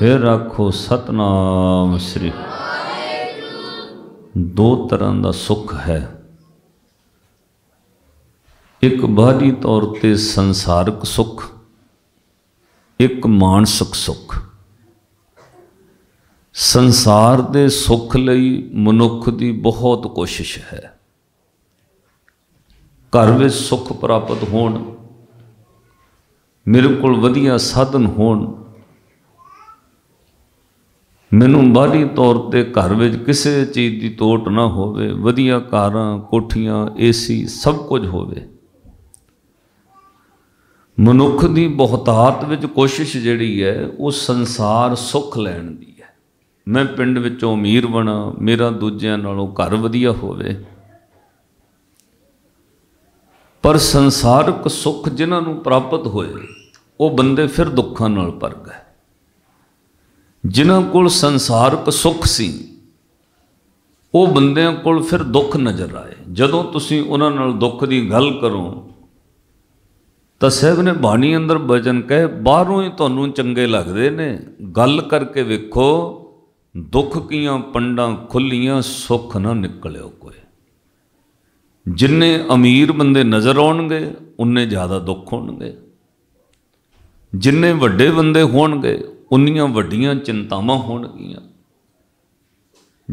ਫਿਰ ਰੱਖੋ ਸਤਨਾਮ ਸ੍ਰੀ ਦੋ ਤਰ੍ਹਾਂ ਦਾ ਸੁੱਖ ਹੈ ਇੱਕ ਬਾਹਰੀ ਤੌਰ ਤੇ ਸੰਸਾਰਿਕ ਸੁੱਖ ਇੱਕ ਮਾਨਸਿਕ ਸੁੱਖ ਸੰਸਾਰ ਦੇ ਸੁੱਖ ਲਈ ਮਨੁੱਖ ਦੀ ਬਹੁਤ ਕੋਸ਼ਿਸ਼ ਹੈ ਘਰ ਵਿੱਚ ਸੁੱਖ ਪ੍ਰਾਪਤ ਹੋਣ ਮੇਰੇ ਕੋਲ ਵਧੀਆ ਸਾਧਨ ਹੋਣ ਮੈਨੂੰ ਬਾਹਰੀ ਤੌਰ ਤੇ ਘਰ ਵਿੱਚ ਕਿਸੇ ਚੀਜ਼ ਦੀ ਟੋਟ ਨਾ ਹੋਵੇ ਵਧੀਆ ਕਾਰਾਂ ਕੋਠੀਆਂ ਏਸੀ ਸਭ ਕੁਝ ਹੋਵੇ ਮਨੁੱਖ ਦੀ ਬਹੁਤਾਤ ਵਿੱਚ ਕੋਸ਼ਿਸ਼ ਜਿਹੜੀ ਹੈ ਉਹ ਸੰਸਾਰ ਸੁੱਖ ਲੈਣ ਦੀ ਹੈ ਮੈਂ ਪਿੰਡ ਵਿੱਚੋਂ ਅਮੀਰ ਬਣਾ ਮੇਰਾ ਦੂਜਿਆਂ ਨਾਲੋਂ ਘਰ ਵਧੀਆ ਹੋਵੇ ਪਰ ਸੰਸਾਰਕ ਸੁੱਖ ਜਿਨ੍ਹਾਂ ਨੂੰ ਪ੍ਰਾਪਤ ਹੋਏ ਉਹ ਬੰਦੇ ਫਿਰ ਦੁੱਖਾਂ ਨਾਲ ਪਰ ਗਏ ਜਿਨ੍ਹਾਂ ਕੋਲ ਸੰਸਾਰਕ ਸੁੱਖ ਸੀ ਉਹ ਬੰਦਿਆਂ ਕੋਲ ਫਿਰ ਦੁੱਖ ਨਜ਼ਰ ਆਏ ਜਦੋਂ ਤੁਸੀਂ ਉਹਨਾਂ ਨਾਲ ਦੁੱਖ ਦੀ ਗੱਲ ਕਰੋ ਤਾਂ ਸਹਿਬ ਨੇ ਬਾਣੀ ਅੰਦਰ ਬਚਨ ਕਹੇ ਬਾਹਰੋਂ ਹੀ ਤੁਹਾਨੂੰ ਚੰਗੇ ਲੱਗਦੇ ਨੇ ਗੱਲ ਕਰਕੇ ਵੇਖੋ ਦੁੱਖ ਕੀਆਂ ਪੰਡਾਂ ਖੁੱਲੀਆਂ ਸੁੱਖ ਨਾ ਨਿਕਲਿਓ ਕੋਈ ਜਿੰਨੇ ਅਮੀਰ ਬੰਦੇ ਨਜ਼ਰ ਆਉਣਗੇ ਉਨੇ ਜ਼ਿਆਦਾ ਦੁੱਖ ਹੋਣਗੇ ਜਿੰਨੇ ਵੱਡੇ ਬੰਦੇ ਹੋਣਗੇ ਉਨੀਆਂ ਵੱਡੀਆਂ ਚਿੰਤਾਵਾਂ ਹੋਣਗੀਆਂ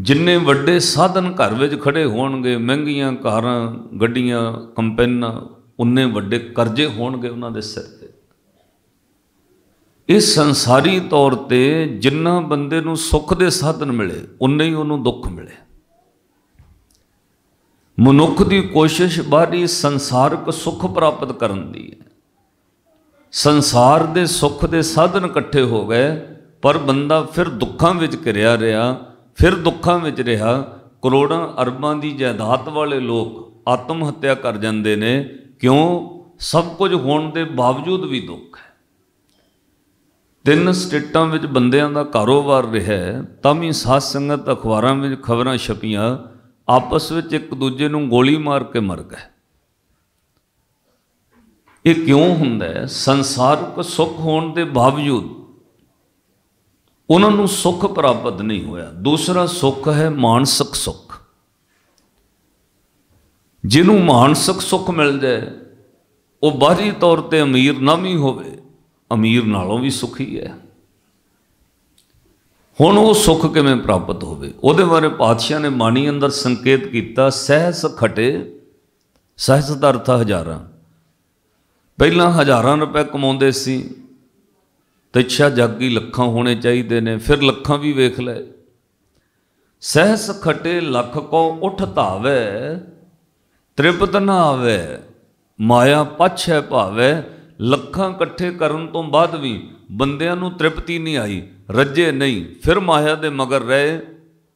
ਜਿੰਨੇ ਵੱਡੇ ਸਾਧਨ ਘਰ ਵਿੱਚ ਖੜੇ ਹੋਣਗੇ ਮਹਿੰਗੀਆਂ ਕਾਰਾਂ ਗੱਡੀਆਂ ਕੰਪੈਨਾਂ ਉਨੇ ਵੱਡੇ ਕਰਜ਼ੇ ਹੋਣਗੇ ਉਹਨਾਂ ਦੇ ਸਿਰ ਤੇ ਇਸ ਸੰਸਾਰੀ ਤੌਰ ਤੇ ਜਿੰਨਾ ਬੰਦੇ ਨੂੰ ਸੁੱਖ ਦੇ ਸਾਧਨ ਮਿਲੇ ਉਨੇ ਹੀ ਉਹਨੂੰ ਦੁੱਖ ਮਿਲੇ ਮਨੁੱਖ ਦੀ ਕੋਸ਼ਿਸ਼ ਬਾਹਰੀ ਸੰਸਾਰਕ ਸੁੱਖ ਪ੍ਰਾਪਤ ਕਰਨ ਦੀ ਹੈ ਸੰਸਾਰ ਦੇ ਸੁੱਖ ਦੇ ਸਾਧਨ ਇਕੱਠੇ ਹੋ ਗਏ ਪਰ ਬੰਦਾ ਫਿਰ ਦੁੱਖਾਂ ਵਿੱਚ ਘਿਰਿਆ ਰਿਹਾ ਫਿਰ ਦੁੱਖਾਂ ਵਿੱਚ ਰਿਹਾ ਕਰੋੜਾਂ ਅਰਬਾਂ ਦੀ ਜਾਇਦਾਦ ਵਾਲੇ ਲੋਕ ਆਤਮ ਹੱਤਿਆ ਕਰ ਜਾਂਦੇ ਨੇ ਕਿਉਂ ਸਭ ਕੁਝ ਹੋਣ ਦੇ ਬਾਵਜੂਦ ਵੀ ਦੁੱਖ ਹੈ ਤਿੰਨ ਸਟੇਟਾਂ ਵਿੱਚ ਬੰਦਿਆਂ ਦਾ ਕਾਰੋਬਾਰ ਰਿਹਾ ਤਾਂ ਵੀ ਸਾਧ ਸੰਗਤ ਅਖਬਾਰਾਂ ਵਿੱਚ ਖਬਰਾਂ ਛਪੀਆਂ ਆਪਸ ਵਿੱਚ ਇੱਕ ਦੂਜੇ ਨੂੰ ਗੋਲੀ ਮਾਰ ਕੇ ਮਰ ਗਏ ਇਹ ਕਿਉਂ ਹੁੰਦਾ ਹੈ ਸੰਸਾਰਿਕ ਸੁੱਖ ਹੋਣ ਦੇ ਬਾਵਜੂਦ ਉਹਨਾਂ ਨੂੰ ਸੁੱਖ ਪ੍ਰਾਪਤ ਨਹੀਂ ਹੋਇਆ ਦੂਸਰਾ ਸੁੱਖ ਹੈ ਮਾਨਸਿਕ ਸੁੱਖ ਜਿਹਨੂੰ ਮਾਨਸਿਕ ਸੁੱਖ ਮਿਲ ਜਾਏ ਉਹ ਬਾਹਰੀ ਤੌਰ ਤੇ ਅਮੀਰ ਨਾ ਵੀ ਹੋਵੇ ਅਮੀਰ ਨਾਲੋਂ ਵੀ ਸੁਖੀ ਹੈ ਹੁਣ ਉਹ ਸੁੱਖ ਕਿਵੇਂ ਪ੍ਰਾਪਤ ਹੋਵੇ ਉਹਦੇ ਬਾਰੇ ਪਾਤਸ਼ਾਹ ਨੇ ਮਾਨੀ ਅੰਦਰ ਸੰਕੇਤ ਕੀਤਾ ਸਹਿਸ ਖਟੇ ਸਹਿਸ ਦਾ ਅਰਥ ਹਜ਼ਾਰਾਂ ਪਹਿਲਾਂ ਹਜ਼ਾਰਾਂ ਰੁਪਏ ਕਮਾਉਂਦੇ ਸੀ ਤੇ ਇੱਛਾ ਜਾਗੀ ਲੱਖਾਂ ਹੋਣੇ ਚਾਹੀਦੇ ਨੇ ਫਿਰ ਲੱਖਾਂ ਵੀ ਵੇਖ ਲੈ ਸਹਿਸ ਖਟੇ ਲੱਖ ਕੋ ਉਠ ਧਾਵੇ ਤ੍ਰਿਪਤ ਨਾ ਆਵੇ ਮਾਇਆ ਪਛੇ ਭਾਵੇ ਲੱਖਾਂ ਇਕੱਠੇ ਕਰਨ ਤੋਂ ਬਾਅਦ ਵੀ ਬੰਦਿਆਂ ਨੂੰ ਤ੍ਰਿਪਤੀ ਨਹੀਂ ਆਈ ਰੱਜੇ ਨਹੀਂ ਫਿਰ ਮਾਇਆ ਦੇ ਮਗਰ ਰਹੇ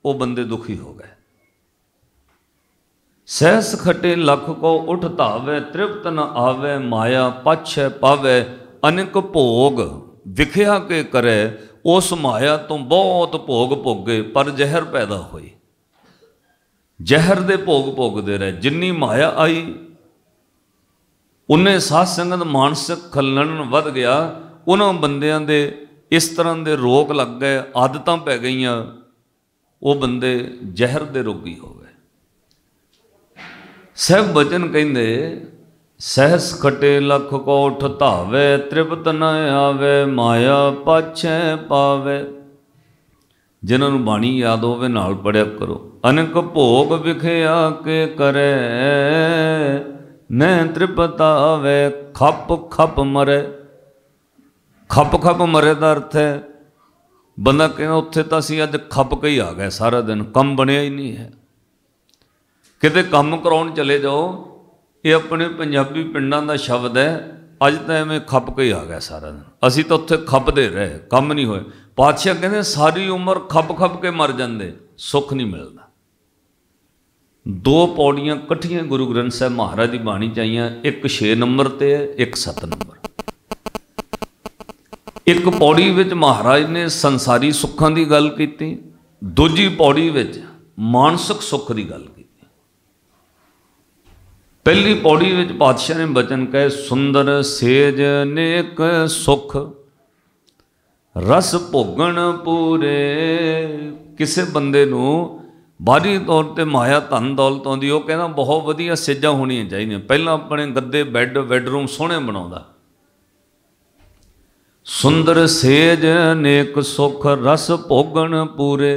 ਉਹ ਬੰਦੇ ਦੁਖੀ ਹੋ ਗਏ ਸਹਿਸ ਖਟੇ ਲਖ ਕੋ ਉਠ ਧਾਵੇ ਤ੍ਰਿਪਤ ਨ ਆਵੇ ਮਾਇਆ ਪਛੈ ਪਾਵੇ ਅਨਕ ਭੋਗ ਵਿਖਿਆ ਕੇ ਕਰੇ ਉਸ ਮਾਇਆ ਤੋਂ ਬਹੁਤ ਭੋਗ ਭੋਗੇ ਪਰ ਜ਼ਹਿਰ ਪੈਦਾ ਹੋਈ ਜ਼ਹਿਰ ਦੇ ਭੋਗ ਭੋਗਦੇ ਰਹੇ ਜਿੰਨੀ ਮਾਇਆ ਆਈ ਉਹਨੇ ਸਾਧ ਸੰਗਤ ਮਾਨਸਿਕ ਖਲਣਨ ਵੱਧ ਗਿਆ ਉਹਨਾਂ ਬੰਦਿਆਂ ਦੇ ਇਸ ਤਰ੍ਹਾਂ ਦੇ ਰੋਗ ਲੱਗ ਗਏ ਆਦਤਾਂ ਪੈ ਗਈਆਂ ਉਹ ਬੰਦੇ ਜ਼ਹਿਰ ਦੇ ਰੋਗੀ ਹੋ ਗਏ ਸਹਿਬ ਬਚਨ ਕਹਿੰਦੇ ਸਹਿਸ ਖਟੇ ਲਖ ਕੋਠ ਧਾਵੇ ਤ੍ਰਿਪਤ ਨ ਆਵੇ ਮਾਇਆ ਪਾਛੇ ਪਾਵੇ ਜਿਨ੍ਹਾਂ ਨੂੰ ਬਾਣੀ ਯਾਦ ਹੋਵੇ ਨਾਲ ਪੜਿਆ ਕਰੋ ਅਨੇਕ ਭੋਗ ਵਿਖਿਆ ਕੇ ਕਰੇ ਨੈ ਤ੍ਰਿਪਤ ਆਵੇ ਖੱਪ ਖੱਪ ਮਰੇ ਖੱਪ ਖੱਪ ਮਰੇ ਦਾ ਅਰਥ ਹੈ ਬੰਦਾ ਕਹਿੰਦਾ ਉੱਥੇ ਤਾਂ ਅਸੀਂ ਅੱਜ ਖੱਪ ਕੇ ਹੀ ਆ ਗਏ ਸਾਰਾ ਦਿਨ ਕੰਮ ਬਣਿਆ ਹੀ ਨਹੀਂ ਹੈ ਕਿਤੇ ਕੰਮ ਕਰਾਉਣ ਚਲੇ ਜਾਓ ਇਹ ਆਪਣੇ ਪੰਜਾਬੀ ਪਿੰਡਾਂ ਦਾ ਸ਼ਬਦ ਹੈ ਅੱਜ ਤਾਂ ਐਵੇਂ ਖੱਪ ਕੇ ਆ ਗਿਆ ਸਾਰਾ ਦਿਨ ਅਸੀਂ ਤਾਂ ਉੱਥੇ ਖੱਪਦੇ ਰਹੇ ਕੰਮ ਨਹੀਂ ਹੋਏ ਪਾਤਸ਼ਾਹ ਕਹਿੰਦੇ ਸਾਰੀ ਉਮਰ ਖੱਪ ਖੱਪ ਕੇ ਮਰ ਜਾਂਦੇ ਸੁੱਖ ਨਹੀਂ ਮਿਲਦਾ ਦੋ ਪੌੜੀਆਂ ਇਕੱਠੀਆਂ ਗੁਰੂ ਗ੍ਰੰਥ ਸਾਹਿਬ ਮਹਾਰਾਜ ਦੀ ਬਾਣੀ ਚ ਆਈਆਂ ਇੱਕ 6 ਨੰਬਰ ਤੇ ਹੈ ਇੱਕ 7 ਨੰਬਰ ਇੱਕ ਪੌੜੀ ਵਿੱਚ ਮਹਾਰਾਜ ਨੇ ਸੰਸਾਰੀ ਸੁੱਖਾਂ ਦੀ ਗੱਲ ਕੀਤੀ ਦੂਜੀ ਪੌੜੀ ਵਿੱਚ ਮਾਨਸਿਕ ਸੁੱਖ ਦੀ ਗੱਲ ਪਹਿਲੀ ਪੌੜੀ ਵਿੱਚ ਪਾਤਸ਼ਾਹ ਨੇ ਬਚਨ ਕਹੇ ਸੁੰਦਰ ਸੇਜ ਨੇਕ ਸੁਖ ਰਸ ਭੋਗਣ ਪੂਰੇ ਕਿਸੇ ਬੰਦੇ ਨੂੰ ਬਾਹਰੀ ਤੌਰ ਤੇ ਮਾਇਆ ਧਨ ਦੌਲਤ ਆਉਂਦੀ ਉਹ ਕਹਿੰਦਾ ਬਹੁਤ ਵਧੀਆ ਸੇਜਾਂ ਹੋਣੀਆਂ ਚਾਹੀਦੀਆਂ ਪਹਿਲਾਂ ਆਪਣੇ ਗੱਦੇ ਬੈੱਡ ਬੈੱਡਰੂਮ ਸੋਹਣੇ ਬਣਾਉਂਦਾ ਸੁੰਦਰ ਸੇਜ ਨੇਕ ਸੁਖ ਰਸ ਭੋਗਣ ਪੂਰੇ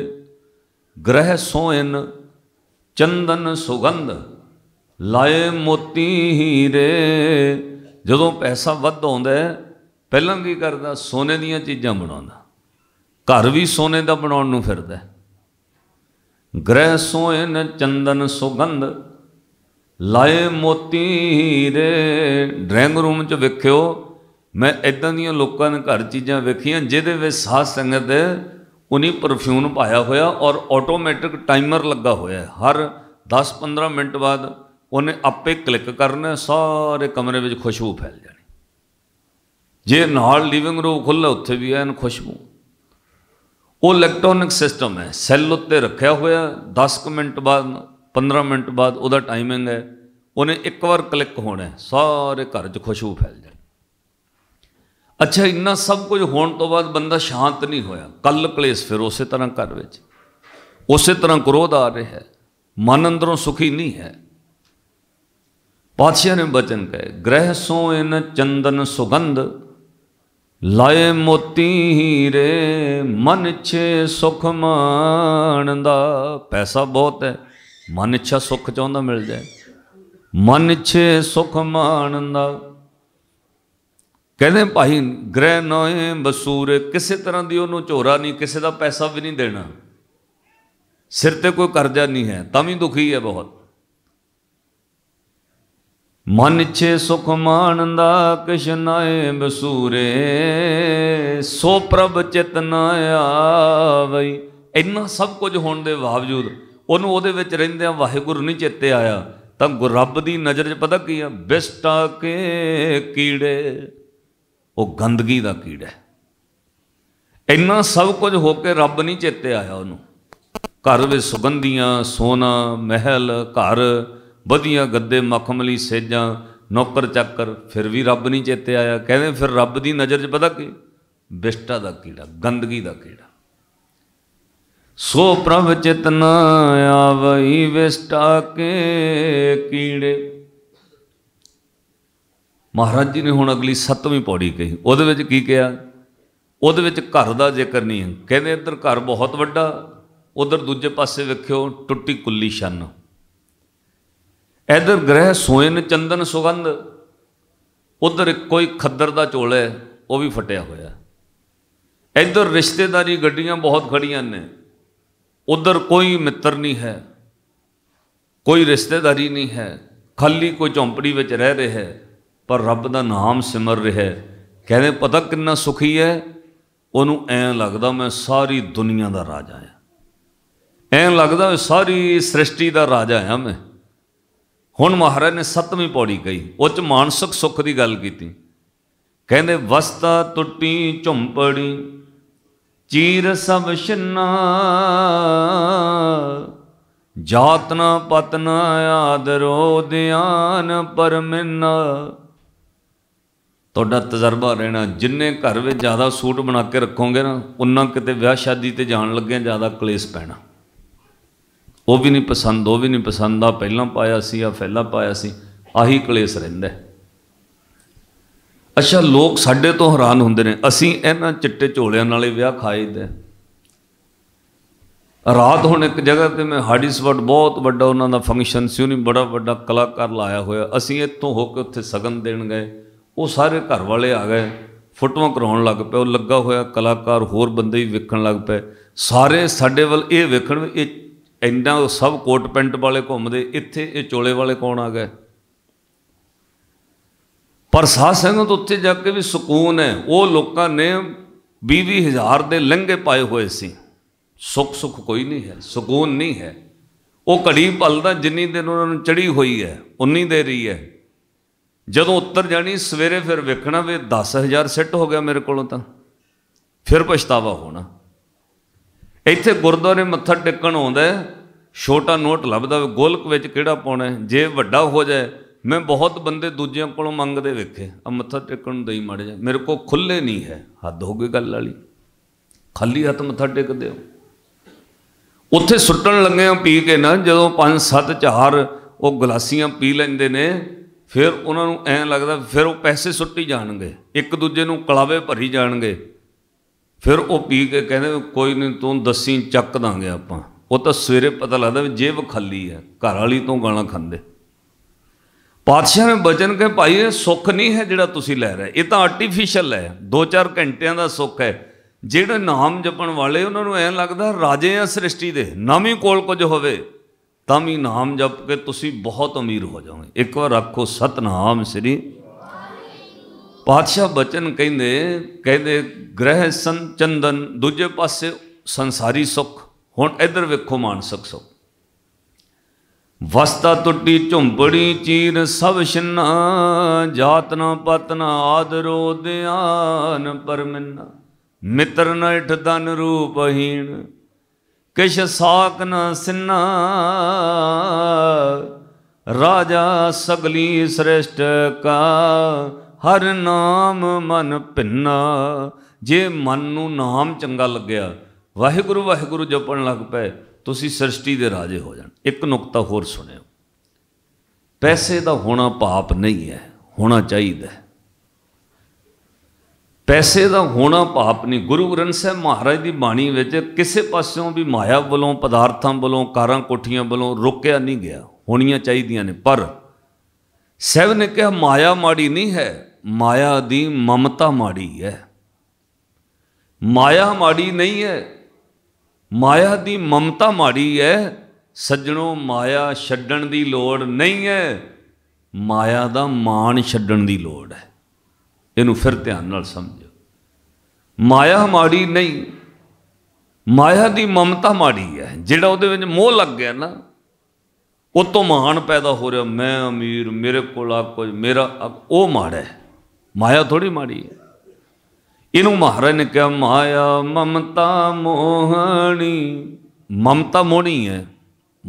ਗ੍ਰਹਿ ਸੋਇਨ ਚੰਦਨ ਸੁਗੰਧ ਲਾਏ ਮੋਤੀ ਹੀਰੇ ਜਦੋਂ ਪੈਸਾ ਵੱਧ ਆਉਂਦਾ ਪਹਿਲਾਂ ਕੀ ਕਰਦਾ ਸੋਨੇ ਦੀਆਂ ਚੀਜ਼ਾਂ ਬਣਾਉਂਦਾ ਘਰ ਵੀ ਸੋਨੇ ਦਾ ਬਣਾਉਣ ਨੂੰ ਫਿਰਦਾ ਗ੍ਰਹਿ ਸੋਇਨ ਚੰਦਨ ਸੁਗੰਧ ਲਾਏ ਮੋਤੀ ਹੀਰੇ ਡਰਾਇੰਗ ਰੂਮ ਚ ਵੇਖਿਓ ਮੈਂ ਇਦਾਂ ਦੀਆਂ ਲੋਕਾਂ ਨੇ ਘਰ ਚੀਜ਼ਾਂ ਵੇਖੀਆਂ ਜਿਹਦੇ ਵਿੱਚ ਸਾਧ ਸੰਗਤ ਉਨੀ ਪਰਫਿਊਮ ਪਾਇਆ ਹੋਇਆ ਔਰ ਆਟੋਮੈਟਿਕ ਟਾਈਮਰ ਲੱਗਾ ਹੋਇਆ ਹਰ 10-15 ਮਿੰਟ ਬਾਅਦ ਉਹਨੇ ਆਪੇ ਕਲਿੱਕ ਕਰਨਾ ਸਾਰੇ ਕਮਰੇ ਵਿੱਚ ਖੁਸ਼ਬੂ ਫੈਲ ਜਾਣੀ ਜੇ ਨਾਲ ਲਿਵਿੰਗ ਰੂਮ ਖੁੱਲ੍ਹਾ ਉੱਥੇ ਵੀ ਐਨ ਖੁਸ਼ਬੂ ਉਹ ਇਲੈਕਟ੍ਰੋਨਿਕ ਸਿਸਟਮ ਹੈ ਸੈੱਲ ਉੱਤੇ ਰੱਖਿਆ ਹੋਇਆ 10 ਮਿੰਟ ਬਾਅਦ 15 ਮਿੰਟ ਬਾਅਦ ਉਹਦਾ ਟਾਈਮਿੰਗ ਹੈ ਉਹਨੇ ਇੱਕ ਵਾਰ ਕਲਿੱਕ ਹੋਣਾ ਸਾਰੇ ਘਰ 'ਚ ਖੁਸ਼ਬੂ ਫੈਲ ਜਾਣੀ ਅੱਛਾ ਇੰਨਾ ਸਭ ਕੁਝ ਹੋਣ ਤੋਂ ਬਾਅਦ ਬੰਦਾ ਸ਼ਾਂਤ ਨਹੀਂ ਹੋਇਆ ਕੱਲ ਕਲੇਸ਼ ਫਿਰ ਉਸੇ ਤਰ੍ਹਾਂ ਘਰ ਵਿੱਚ ਉਸੇ ਤਰ੍ਹਾਂ ਕ੍ਰੋਧ ਆ ਰਿਹਾ ਹੈ ਮਨ ਅੰਦਰੋਂ ਸੁਖੀ ਨਹੀਂ ਹੈ ਪਾਤਸ਼ਾਹ ਨੇ ਬਚਨ ਕਹੇ ਗ੍ਰਹਿ ਸੋ ਇਨ ਚੰਦਨ ਸੁਗੰਧ ਲਾਏ ਮੋਤੀ ਹੀਰੇ ਮਨ ਛੇ ਸੁਖ ਮਾਣ ਦਾ ਪੈਸਾ ਬਹੁਤ ਹੈ ਮਨ ਛਾ ਸੁਖ ਚਾਹੁੰਦਾ ਮਿਲ ਜਾਏ ਮਨ ਛੇ ਸੁਖ ਮਾਣ ਦਾ ਕਹਿੰਦੇ ਭਾਈ ਗ੍ਰਹਿ ਨੋਏ ਬਸੂਰ ਕਿਸੇ ਤਰ੍ਹਾਂ ਦੀ ਉਹਨੂੰ ਝੋਰਾ ਨਹੀਂ ਕਿਸੇ ਦਾ ਪੈਸਾ ਵੀ ਨਹੀਂ ਦੇਣਾ ਸਿਰ ਤੇ ਕੋਈ ਕਰਜ਼ਾ ਨਹੀਂ ਹੈ ਤਾਂ ਵੀ ਦੁਖੀ ਹੈ ਬਹੁਤ ਮਨ ਛੇ ਸੁਖ ਮਾਨੰਦਾ ਕਿਸ਼ਨਾਏ ਬਸੂਰੇ ਸੋ ਪ੍ਰਭ ਚਿਤਨ ਆਵਈ ਇੰਨਾ ਸਭ ਕੁਝ ਹੋਣ ਦੇ ਬਾਵਜੂਦ ਉਹਨੂੰ ਉਹਦੇ ਵਿੱਚ ਰਹਿੰਦਿਆਂ ਵਾਹਿਗੁਰੂ ਨਹੀਂ ਚਿੱਤੇ ਆਇਆ ਤਾਂ ਗੁਰਬ ਦੀ ਨਜ਼ਰ 'ਚ ਪਤਾ ਕੀ ਆ ਬਿਸਟਾ ਕੇ ਕੀੜੇ ਉਹ ਗੰਦਗੀ ਦਾ ਕੀੜਾ ਇੰਨਾ ਸਭ ਕੁਝ ਹੋ ਕੇ ਰੱਬ ਨਹੀਂ ਚਿੱਤੇ ਆਇਆ ਉਹਨੂੰ ਘਰ ਵਿੱਚ ਸੁਗੰਧੀਆਂ ਸੋਨਾ ਮਹਿਲ ਘਰ ਵਧੀਆਂ ਗੱਦੇ ਮਖਮਲੀ ਸੇਜਾਂ ਨੌਕਰ ਚੱਕਰ ਫਿਰ ਵੀ ਰੱਬ ਨਹੀਂ ਚੇਤੇ ਆਇਆ ਕਹਿੰਦੇ ਫਿਰ ਰੱਬ ਦੀ ਨਜ਼ਰ 'ਚ ਪਤਾ ਕੀ ਬਿਸ਼ਟਾ ਦਾ ਕੀੜਾ ਗੰਦਗੀ ਦਾ ਕੀੜਾ ਸੋ ਪ੍ਰਭ ਚਿਤਨ ਆਵਈ ਵਿਸ਼ਟਾ ਕੇ ਕੀੜੇ ਮਹਾਰਾਜ ਜੀ ਨੇ ਹੁਣ ਅਗਲੀ 7ਵੀਂ ਪੌੜੀ ਕਹੀ ਉਹਦੇ ਵਿੱਚ ਕੀ ਕਿਹਾ ਉਹਦੇ ਵਿੱਚ ਘਰ ਦਾ ਜ਼ਿਕਰ ਨਹੀਂ ਹੈ ਕਹਿੰਦੇ ਇੱਧਰ ਘਰ ਬਹੁਤ ਵੱਡਾ ਉਧਰ ਦੂਜੇ ਪਾਸੇ ਵੇਖਿਓ ਟੁੱਟੀ ਕੁੱਲੀ ਛੰਨ ਇਧਰ ਗ੍ਰਹਿ ਸੋਇਨ ਚੰਦਨ ਸੁਗੰਧ ਉਧਰ ਕੋਈ ਖੱਦਰ ਦਾ ਝੋਲਾ ਹੈ ਉਹ ਵੀ ਫਟਿਆ ਹੋਇਆ ਇਧਰ ਰਿਸ਼ਤੇਦਾਰੀ ਗੱਡੀਆਂ ਬਹੁਤ ਖੜੀਆਂ ਨੇ ਉਧਰ ਕੋਈ ਮਿੱਤਰ ਨਹੀਂ ਹੈ ਕੋਈ ਰਿਸ਼ਤੇਦਾਰੀ ਨਹੀਂ ਹੈ ਖਾਲੀ ਕੋਈ ਝੌਂਪੜੀ ਵਿੱਚ ਰਹਿ ਰਿਹਾ ਹੈ ਪਰ ਰੱਬ ਦਾ ਨਾਮ ਸਿਮਰ ਰਿਹਾ ਹੈ ਕਹਿੰਦੇ ਪਤਾ ਕਿੰਨਾ ਸੁਖੀ ਹੈ ਉਹਨੂੰ ਐਂ ਲੱਗਦਾ ਮੈਂ ਸਾਰੀ ਦੁਨੀਆ ਦਾ ਰਾਜਾ ਆ ਐਂ ਲੱਗਦਾ ਸਾਰੀ ਸ੍ਰਿਸ਼ਟੀ ਦਾ ਰਾਜਾ ਆ ਮੈਂ ਹੁਣ ਮਹਾਰਾਜ ਨੇ ਸੱਤਵੀਂ ਪੌੜੀ ਕਹੀ ਉੱਚ ਮਾਨਸਿਕ ਸੁੱਖ ਦੀ ਗੱਲ ਕੀਤੀ ਕਹਿੰਦੇ ਵਸਤਾ ਟੁੱਟੀ ਝੁੰਪੜੀ ਚੀਰ ਸਭ ਛਿੰਨਾ ਜਾਤਨਾ ਪਤਨਾ ਆਦਰੋ ਧਿਆਨ ਪਰਮਿੰਨਾ ਤੁਹਾਡਾ ਤਜਰਬਾ ਰਹਿਣਾ ਜਿੰਨੇ ਘਰ ਵਿੱਚ ਜ਼ਿਆਦਾ ਸੂਟ ਬਣਾ ਕੇ ਰੱਖੋਗੇ ਨਾ ਉਨਾਂ ਕਿਤੇ ਵਿਆਹ ਸ਼ਾਦੀ ਤੇ ਜਾਣ ਲੱਗੇ ਜ਼ਿਆਦਾ ਕਲੇਸ਼ ਪੈਣਾ ਉਹ ਵੀ ਨਹੀਂ ਪਸੰਦ ਉਹ ਵੀ ਨਹੀਂ ਪਸੰਦ ਆ ਪਹਿਲਾਂ ਪਾਇਆ ਸੀ ਆ ਫੈਲਾ ਪਾਇਆ ਸੀ ਆਹੀ ਕਲੇਸ਼ ਰਹਿੰਦਾ ਅੱਛਾ ਲੋਕ ਸਾਡੇ ਤੋਂ ਹੈਰਾਨ ਹੁੰਦੇ ਨੇ ਅਸੀਂ ਇਹਨਾਂ ਚਿੱਟੇ ਝੋਲਿਆਂ ਨਾਲੇ ਵਿਆਹ ਖਾਈਦਾ ਰਾਤ ਹੁਣ ਇੱਕ ਜਗ੍ਹਾ ਤੇ ਮੈਂ ਹਾਰਡਿਸਵਰਡ ਬਹੁਤ ਵੱਡਾ ਉਹਨਾਂ ਦਾ ਫੰਕਸ਼ਨ ਸੀ ਉਹਨੇ ਬੜਾ ਵੱਡਾ ਕਲਾਕਾਰ ਲਾਇਆ ਹੋਇਆ ਅਸੀਂ ਇੱਥੋਂ ਹੋ ਕੇ ਉੱਥੇ ਸਗਨ ਦੇਣ ਗਏ ਉਹ ਸਾਰੇ ਘਰ ਵਾਲੇ ਆ ਗਏ ਫੋਟੋਆਂ ਕਰਾਉਣ ਲੱਗ ਪਏ ਉਹ ਲੱਗਾ ਹੋਇਆ ਕਲਾਕਾਰ ਹੋਰ ਬੰਦੇ ਵੀ ਵੇਖਣ ਲੱਗ ਪਏ ਸਾਰੇ ਸਾਡੇ ਵੱਲ ਇਹ ਵੇਖਣ ਇਹ ਇੰਨਾ ਸਭ ਕੋਟ ਪੈਂਟ ਵਾਲੇ ਘੁੰਮਦੇ ਇੱਥੇ ਇਹ ਚੋਲੇ ਵਾਲੇ ਕੌਣ ਆ ਗਏ ਪਰ ਸਾਧ ਸੰਗਤ ਉੱਥੇ ਜਾ ਕੇ ਵੀ ਸਕੂਨ ਹੈ ਉਹ ਲੋਕਾਂ ਨੇ 20-20000 ਦੇ ਲੰਘੇ ਪਾਏ ਹੋਏ ਸੀ ਸੁੱਖ ਸੁੱਖ ਕੋਈ ਨਹੀਂ ਹੈ ਸਕੂਨ ਨਹੀਂ ਹੈ ਉਹ ਘੜੀ ਪਲਦਾ ਜਿੰਨੀ ਦਿਨ ਉਹਨਾਂ ਨੂੰ ਚੜੀ ਹੋਈ ਹੈ ਉਨੀ ਦੇ ਰਹੀ ਹੈ ਜਦੋਂ ਉੱਤਰ ਜਾਣੀ ਸਵੇਰੇ ਫਿਰ ਵੇਖਣਾ ਵੀ 10000 ਸੈੱਟ ਹੋ ਗਿਆ ਮੇਰੇ ਕੋਲੋਂ ਤਾਂ ਫਿਰ ਪਛਤਾਵਾ ਹੋਣਾ ਇੱਥੇ ਗੁਰਦੁਆਰੇ ਮੱਥਾ ਟੇਕਣ ਆਉਂਦਾ ਛੋਟਾ ਨੋਟ ਲੱਭਦਾ ਗੋਲਕ ਵਿੱਚ ਕਿਹੜਾ ਪਾਉਣਾ ਜੇ ਵੱਡਾ ਹੋ ਜਾਏ ਮੈਂ ਬਹੁਤ ਬੰਦੇ ਦੂਜਿਆਂ ਕੋਲੋਂ ਮੰਗਦੇ ਵੇਖੇ ਆ ਮੱਥਾ ਟੇਕਣ ਨੂੰ ਦਈ ਮੜ ਜਾ ਮੇਰੇ ਕੋ ਖੁੱਲੇ ਨਹੀਂ ਹੈ ਹੱਦ ਹੋ ਗਈ ਗੱਲ ਵਾਲੀ ਖਾਲੀ ਹੱਥ ਮੱਥਾ ਟੇਕਦੇ ਹੋ ਉੱਥੇ ਸੁੱਟਣ ਲੱਗੇ ਆ ਪੀ ਕੇ ਨਾ ਜਦੋਂ ਪੰਜ ਸੱਤ ਚਾਰ ਉਹ ਗਲਾਸੀਆਂ ਪੀ ਲੈਂਦੇ ਨੇ ਫਿਰ ਉਹਨਾਂ ਨੂੰ ਐਂ ਲੱਗਦਾ ਫਿਰ ਉਹ ਪੈਸੇ ਸੁੱਟੀ ਜਾਣਗੇ ਇੱਕ ਦੂਜੇ ਨੂੰ ਕਲਾਵੇ ਭਰੀ ਜਾਣਗੇ ਫਿਰ ਉਹ ਪੀ ਕੇ ਕਹਿੰਦੇ ਕੋਈ ਨਹੀਂ ਤੂੰ ਦਸੀ ਚੱਕ ਦਾਂਗੇ ਆਪਾਂ ਉਹ ਤਾਂ ਸਵੇਰੇ ਪਤਾ ਲੱਗਦਾ ਵੀ ਜੇਬ ਖੱਲੀ ਹੈ ਘਰ ਵਾਲੀ ਤੋਂ ਗਾਲਾਂ ਖਾਂਦੇ ਪਾਤਸ਼ਾਹ ਨੇ ਬਚਨ ਕੇ ਭਾਈ ਇਹ ਸੁੱਖ ਨਹੀਂ ਹੈ ਜਿਹੜਾ ਤੁਸੀਂ ਲੈ ਰਹੇ ਇਹ ਤਾਂ ਆਰਟੀਫੀਸ਼ੀਅਲ ਹੈ 2-4 ਘੰਟਿਆਂ ਦਾ ਸੁੱਖ ਹੈ ਜਿਹੜੇ ਨਾਮ ਜਪਣ ਵਾਲੇ ਉਹਨਾਂ ਨੂੰ ਐਂ ਲੱਗਦਾ ਰਾਜੇ ਆ ਸ੍ਰਿਸ਼ਟੀ ਦੇ ਨਾਮੀ ਕੋਲ ਕੁਝ ਹੋਵੇ ਤਾਂ ਵੀ ਨਾਮ ਜਪ ਕੇ ਤੁਸੀਂ ਬਹੁਤ ਅਮੀਰ ਹੋ ਜਾਓਗੇ ਇੱਕ ਵਾਰ ਆਖੋ ਸਤਨਾਮ ਸ੍ਰੀ ਪਾਤਸ਼ਾਹ ਬਚਨ ਕਹਿੰਦੇ ਕਹਿੰਦੇ ਗ੍ਰਹਿ ਸੰ ਚੰਦਨ ਦੂਜੇ ਪਾਸੇ ਸੰਸਾਰੀ ਸੁਖ ਹੁਣ ਇੱਧਰ ਵੇਖੋ ਮਾਨਸਿਕ ਸੁੱਖ ਵਸਤਾ ਟੁੱਟੀ ਝੁੰਬੜੀ ਚੀਰ ਸਭ ਛਿੰਨਾ ਜਾਤ ਨਾ ਪਤ ਨਾ ਆਦਰੋ ਧਿਆਨ ਪਰਮਿੰਨਾ ਮਿੱਤਰ ਨ ਇਠਦਨ ਰੂਪਹੀਣ ਕਿਛ ਸਾਕ ਨ ਸਿੰਨਾ ਰਾਜਾ ਸਗਲੀ ਸ੍ਰਿਸ਼ਟ ਕਾ ਹਰ ਨਾਮ ਮਨ ਭਿੰਨਾ ਜੇ ਮਨ ਨੂੰ ਨਾਮ ਚੰਗਾ ਲੱਗਿਆ ਵਾਹਿਗੁਰੂ ਵਾਹਿਗੁਰੂ ਜਪਣ ਲੱਗ ਪਏ ਤੁਸੀਂ ਸ੍ਰਿਸ਼ਟੀ ਦੇ ਰਾਜੇ ਹੋ ਜਾਣ ਇੱਕ ਨੁਕਤਾ ਹੋਰ ਸੁਣਿਓ ਪੈਸੇ ਦਾ ਹੋਣਾ ਪਾਪ ਨਹੀਂ ਹੈ ਹੋਣਾ ਚਾਹੀਦਾ ਹੈ ਪੈਸੇ ਦਾ ਹੋਣਾ ਪਾਪ ਨਹੀਂ ਗੁਰੂ ਗ੍ਰੰਥ ਸਾਹਿਬ ਮਹਾਰਾਜ ਦੀ ਬਾਣੀ ਵਿੱਚ ਕਿਸੇ ਪਾਸਿਓਂ ਵੀ ਮਾਇਆ ਵੱਲੋਂ ਪਦਾਰਥਾਂ ਵੱਲੋਂ ਕਾਰਾਂ ਕੋਠੀਆਂ ਵੱਲੋਂ ਰੁਕਿਆ ਨਹੀਂ ਗਿਆ ਹੋਣੀਆਂ ਚਾਹੀਦੀਆਂ ਨੇ ਪਰ ਸਹਿਬ ਨੇ ਕਿਹਾ ਮਾਇਆ ਮਾੜੀ ਨਹੀਂ ਹੈ ਮਾਇਆ ਦੀ ਮਮਤਾ ਮਾੜੀ ਹੈ ਮਾਇਆ ਮਾੜੀ ਨਹੀਂ ਹੈ ਮਾਇਆ ਦੀ ਮਮਤਾ ਮਾੜੀ ਹੈ ਸੱਜਣੋ ਮਾਇਆ ਛੱਡਣ ਦੀ ਲੋੜ ਨਹੀਂ ਹੈ ਮਾਇਆ ਦਾ ਮਾਣ ਛੱਡਣ ਦੀ ਲੋੜ ਹੈ ਇਹਨੂੰ ਫਿਰ ਧਿਆਨ ਨਾਲ ਸਮਝੋ ਮਾਇਆ ਮਾੜੀ ਨਹੀਂ ਮਾਇਆ ਦੀ ਮਮਤਾ ਮਾੜੀ ਹੈ ਜਿਹੜਾ ਉਹਦੇ ਵਿੱਚ ਮੋਹ ਲੱਗ ਗਿਆ ਨਾ ਉਹ ਤੋਂ ਮਹਾਨ ਪੈਦਾ ਹੋ ਰਿਹਾ ਮੈਂ ਅਮੀਰ ਮੇਰੇ ਕੋਲ ਆ ਕੁਝ ਮੇਰਾ ਉਹ ਮਾੜਾ ਹੈ ਮਾਇਆ ਥੋੜੀ ਮਾੜੀ ਹੈ ਇਹਨੂੰ ਮਹਾਰਾਜ ਨੇ ਕਿਹਾ ਮਾਇਆ ਮਮਤਾ ਮੋਹਣੀ ਮਮਤਾ ਮੋਹਣੀ ਹੈ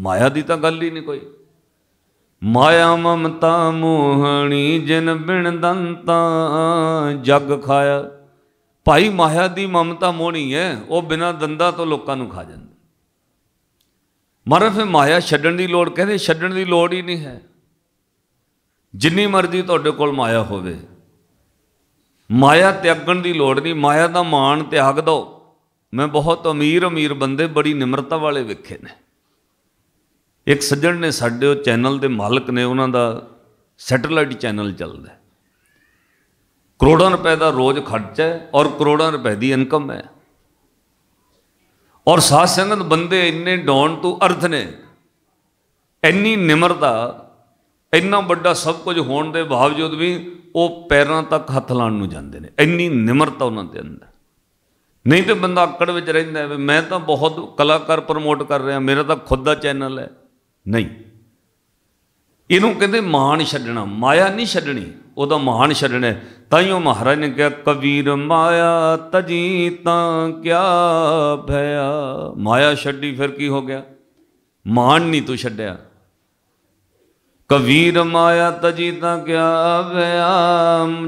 ਮਾਇਆ ਦੀ ਤਾਂ ਗੱਲ ਹੀ ਨਹੀਂ ਕੋਈ ਮਾਇਆ ਮਮਤਾ ਮੋਹਣੀ ਜਿਨ ਬਿਨ ਦੰਤਾ ਜਗ ਖਾਇਆ ਭਾਈ ਮਾਇਆ ਦੀ ਮਮਤਾ ਮੋਹਣੀ ਹੈ ਉਹ ਬਿਨਾ ਦੰਦਾ ਤੋਂ ਲੋਕਾਂ ਨੂੰ ਖਾ ਜਾਂਦੀ ਮਹਾਰਾਜ ਫਿਰ ਮਾਇਆ ਛੱਡਣ ਦੀ ਲੋੜ ਕਹਿੰਦੇ ਛੱਡਣ ਦੀ ਲੋੜ ਹੀ ਨਹੀਂ ਹੈ ਜਿੰਨੀ ਮਰਜ਼ੀ ਤੁਹਾਡੇ ਕੋਲ ਮਾਇਆ ਹੋਵੇ ਮਾਇਆ ਤਿਆਗਣ ਦੀ ਲੋੜ ਨਹੀਂ ਮਾਇਆ ਦਾ ਮਾਣ ਤਿਆਗ ਦੋ ਮੈਂ ਬਹੁਤ ਅਮੀਰ ਅਮੀਰ ਬੰਦੇ ਬੜੀ ਨਿਮਰਤਾ ਵਾਲੇ ਵੇਖੇ ਨੇ ਇੱਕ ਸੱਜਣ ਨੇ ਸਾਡੇ ਉਹ ਚੈਨਲ ਦੇ ਮਾਲਕ ਨੇ ਉਹਨਾਂ ਦਾ ਸੈਟਲਾਈਟ ਚੈਨਲ ਚੱਲਦਾ ਕਰੋੜਾਂ ਰੁਪਏ ਦਾ ਰੋਜ਼ ਖਰਚਾ ਹੈ ਔਰ ਕਰੋੜਾਂ ਰੁਪਏ ਦੀ ਇਨਕਮ ਹੈ ਔਰ ਸਾਧ ਸੰਗਤ ਬੰਦੇ ਇੰਨੇ ਡੌਣ ਤੋਂ ਅਰਥ ਨੇ ਇੰਨੀ ਨਿਮਰਤਾ ਇੰਨਾ ਵੱਡਾ ਸਭ ਕੁਝ ਹੋਣ ਦੇ ਬਾਵਜੂਦ ਵੀ ਉਹ ਪੈਰਾਂ ਤੱਕ ਹੱਥ ਲਾਣ ਨੂੰ ਜਾਂਦੇ ਨੇ ਇੰਨੀ ਨਿਮਰਤਾ ਉਹਨਾਂ ਦੇ ਅੰਦਰ ਨਹੀਂ ਤੇ ਬੰਦਾ ਅਕੜ ਵਿੱਚ ਰਹਿੰਦਾ ਵੀ ਮੈਂ ਤਾਂ ਬਹੁਤ ਕਲਾਕਾਰ ਪ੍ਰਮੋਟ ਕਰ ਰਿਹਾ ਮੇਰਾ ਤਾਂ ਖੁਦ ਦਾ ਚੈਨਲ ਹੈ ਨਹੀਂ ਇਹਨੂੰ ਕਹਿੰਦੇ ਮਾਣ ਛੱਡਣਾ ਮਾਇਆ ਨਹੀਂ ਛੱਡਣੀ ਉਹਦਾ ਮਾਣ ਛੱਡਣਾ ਤਾਈਓ ਮਹਾਰਾਜ ਨੇ ਕਿਹਾ ਕਬੀਰ ਮਾਇਆ ਤਜੀ ਤਾਂ ਕਿਆ ਭਇਆ ਮਾਇਆ ਛੱਡੀ ਫਿਰ ਕੀ ਹੋ ਗਿਆ ਮਾਨ ਨਹੀਂ ਤੂੰ ਛੱਡਿਆ ਕਬੀਰ ਮਾਇਆ ਤਜੀ ਤਾਂ ਕਿਆ ਭਇਆ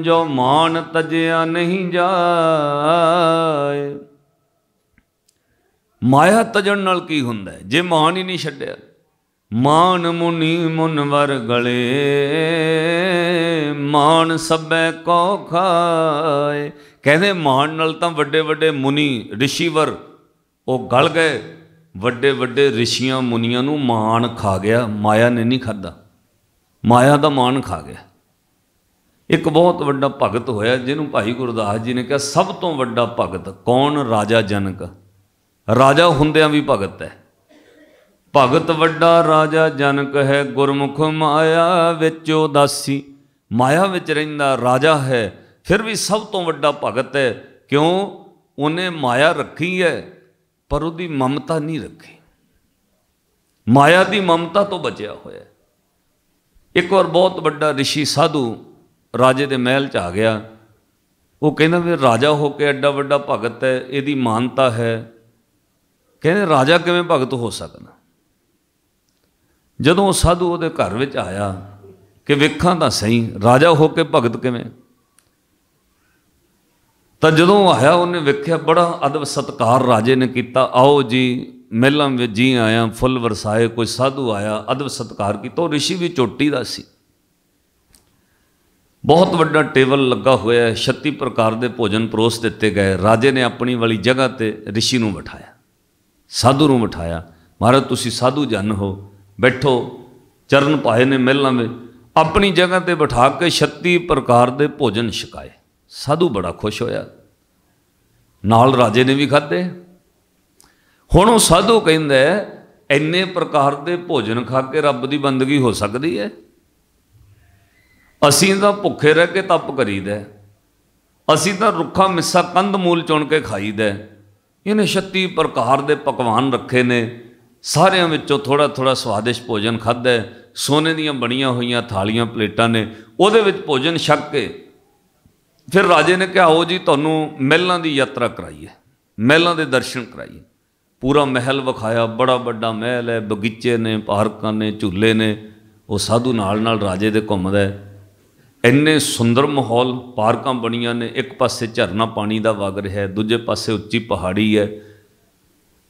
ਜੋ ਮਾਨ ਤਜਿਆ ਨਹੀਂ ਜਾਏ ਮਾਇਆ ਤਜਣ ਨਾਲ ਕੀ ਹੁੰਦਾ ਜੇ ਮਾਨ ਹੀ ਨਹੀਂ ਛੱਡਿਆ ਮਾਨ ਮੁਨੀ ਮੁਨਵਰ ਗਲੇ ਮਾਨ ਸਭੈ ਕੋ ਖਾਏ ਕਹਿੰਦੇ ਮਾਨ ਨਾਲ ਤਾਂ ਵੱਡੇ ਵੱਡੇ ਮੁਨੀ ਰਿਸ਼ੀਵਰ ਉਹ ਗਲ ਗਏ ਵੱਡੇ ਵੱਡੇ ਰਿਸ਼ੀਆਂ ਮੁਨੀਆਂ ਨੂੰ ਮਾਨ ਖਾ ਗਿਆ ਮਾਇਆ ਨੇ ਨਹੀਂ ਖਾਦਾ ਮਾਇਆ ਦਾ ਮਾਨ ਖਾ ਗਿਆ ਇੱਕ ਬਹੁਤ ਵੱਡਾ ਭਗਤ ਹੋਇਆ ਜਿਹਨੂੰ ਭਾਈ ਗੁਰਦਾਸ ਜੀ ਨੇ ਕਿਹਾ ਸਭ ਤੋਂ ਵੱਡਾ ਭਗਤ ਕੌਣ ਰਾਜਾ ਜਨਕ ਰਾਜਾ ਹੁੰਦਿਆਂ ਵੀ ਭਗਤ ਹੈ ਭਗਤ ਵੱਡਾ ਰਾਜਾ ਜਨਕ ਹੈ ਗੁਰਮੁਖ ਮਾਇਆ ਵਿੱਚ ਉਦਾਸੀ ਮਾਇਆ ਵਿੱਚ ਰਹਿੰਦਾ ਰਾਜਾ ਹੈ ਫਿਰ ਵੀ ਸਭ ਤੋਂ ਵੱਡਾ ਭਗਤ ਹੈ ਕਿਉਂ ਉਹਨੇ ਮਾਇਆ ਰੱਖੀ ਹੈ ਪਰ ਉਹਦੀ ਮਮਤਾ ਨਹੀਂ ਰੱਖੀ ਮਾਇਆ ਦੀ ਮਮਤਾ ਤੋਂ ਬਚਿਆ ਹੋਇਆ ਇੱਕ ਹੋਰ ਬਹੁਤ ਵੱਡਾ ਰਿਸ਼ੀ ਸਾਧੂ ਰਾਜੇ ਦੇ ਮਹਿਲ 'ਚ ਆ ਗਿਆ ਉਹ ਕਹਿੰਦਾ ਵੀ ਰਾਜਾ ਹੋ ਕੇ ਐਡਾ ਵੱਡਾ ਭਗਤ ਹੈ ਇਹਦੀ ਮਾਨਤਾ ਹੈ ਕਹਿੰਦੇ ਰਾਜਾ ਕਿਵੇਂ ਭਗਤ ਹੋ ਸਕਦਾ ਜਦੋਂ ਸਾਧੂ ਉਹਦੇ ਘਰ ਵਿੱਚ ਆਇਆ ਕਿ ਵੇਖਾਂ ਤਾਂ ਸਹੀ ਰਾਜਾ ਹੋ ਕੇ ਭਗਤ ਕਿਵੇਂ ਤਾਂ ਜਦੋਂ ਆਇਆ ਉਹਨੇ ਵੇਖਿਆ ਬੜਾ ਅਦਬ ਸਤਕਾਰ ਰਾਜੇ ਨੇ ਕੀਤਾ ਆਓ ਜੀ ਮਹਿਲਾਂ ਵਿੱਚ ਜੀ ਆਇਆ ਫੁੱਲ ਵਰਸਾਏ ਕੋਈ ਸਾਧੂ ਆਇਆ ਅਦਬ ਸਤਕਾਰ ਕੀਤਾ ਉਹ ਰਿਸ਼ੀ ਵੀ ਚੋਟੀ ਦਾ ਸੀ ਬਹੁਤ ਵੱਡਾ ਟੇਬਲ ਲੱਗਾ ਹੋਇਆ ਹੈ 36 ਪ੍ਰਕਾਰ ਦੇ ਭੋਜਨ ਪਰੋਸ ਦਿੱਤੇ ਗਏ ਰਾਜੇ ਨੇ ਆਪਣੀ ਵਾਲੀ ਜਗ੍ਹਾ ਤੇ ਰਿਸ਼ੀ ਨੂੰ ਬਿਠਾਇਆ ਸਾਧੂ ਨੂੰ ਬਿਠਾਇਆ ਮਹਾਰਾਜ ਤੁਸੀਂ ਸਾਧੂ ਜਨ ਹੋ ਬੈਠੋ ਚਰਨ ਪਾਏ ਨੇ ਮਹਿਲਾਂ ਵਿੱਚ ਆਪਣੀ ਜਗ੍ਹਾ ਤੇ ਬਿਠਾ ਕੇ 36 ਪ੍ਰਕਾਰ ਦੇ ਭੋਜਨ ਛਕਾਏ ਸਾਧੂ ਬੜਾ ਖੁਸ਼ ਹੋਇਆ ਨਾਲ ਰਾਜੇ ਨੇ ਵੀ ਖਾਦੇ ਹੁਣ ਉਹ ਸਾਧੂ ਕਹਿੰਦਾ ਐਨੇ ਪ੍ਰਕਾਰ ਦੇ ਭੋਜਨ ਖਾ ਕੇ ਰੱਬ ਦੀ ਬੰਦਗੀ ਹੋ ਸਕਦੀ ਹੈ ਅਸੀਂ ਤਾਂ ਭੁੱਖੇ ਰਹਿ ਕੇ ਤਪ ਕਰੀਦਾ ਅਸੀਂ ਤਾਂ ਰੁੱਖਾ ਮਿੱਸਾ ਕੰਦ ਮੂਲ ਚੁਣ ਕੇ ਖਾਈਦਾ ਇਹਨੇ 36 ਪ੍ਰਕਾਰ ਦੇ ਪਕਵਾਨ ਰੱਖੇ ਨੇ ਸਾਰਿਆਂ ਵਿੱਚੋਂ ਥੋੜਾ ਥੋੜਾ ਸਵਾਦਿਸ਼ ਭੋਜਨ ਖਾਦਾ ਸੋਨੇ ਦੀਆਂ ਬਣੀਆਂ ਹੋਈਆਂ ਥਾਲੀਆਂ ਪਲੇਟਾਂ ਨੇ ਉਹਦੇ ਵਿੱਚ ਭੋਜਨ ਛੱਕ ਕੇ ਫਿਰ ਰਾਜੇ ਨੇ ਕਿਹਾ ਆਓ ਜੀ ਤੁਹਾਨੂੰ ਮਹਿਲਾਂ ਦੀ ਯਾਤਰਾ ਕਰਾਈਏ ਮਹਿਲਾਂ ਦੇ ਦਰਸ਼ਨ ਕਰਾਈਏ ਪੂਰਾ ਮਹਿਲ ਵਿਖਾਇਆ ਬੜਾ ਵੱਡਾ ਮਹਿਲ ਹੈ ਬਗੀਚੇ ਨੇ ਪਾਰਕਾਂ ਨੇ ਝੂਲੇ ਨੇ ਉਹ ਸਾਧੂ ਨਾਲ ਨਾਲ ਰਾਜੇ ਦੇ ਘੁੰਮਦਾ ਹੈ ਇੰਨੇ ਸੁੰਦਰ ਮਾਹੌਲ ਪਾਰਕਾਂ ਬਣੀਆਂ ਨੇ ਇੱਕ ਪਾਸੇ ਝਰਨਾ ਪਾਣੀ ਦਾ ਵਗ ਰਿਹਾ ਹੈ ਦੂਜੇ ਪਾਸੇ ਉੱਚੀ ਪਹਾੜੀ ਹੈ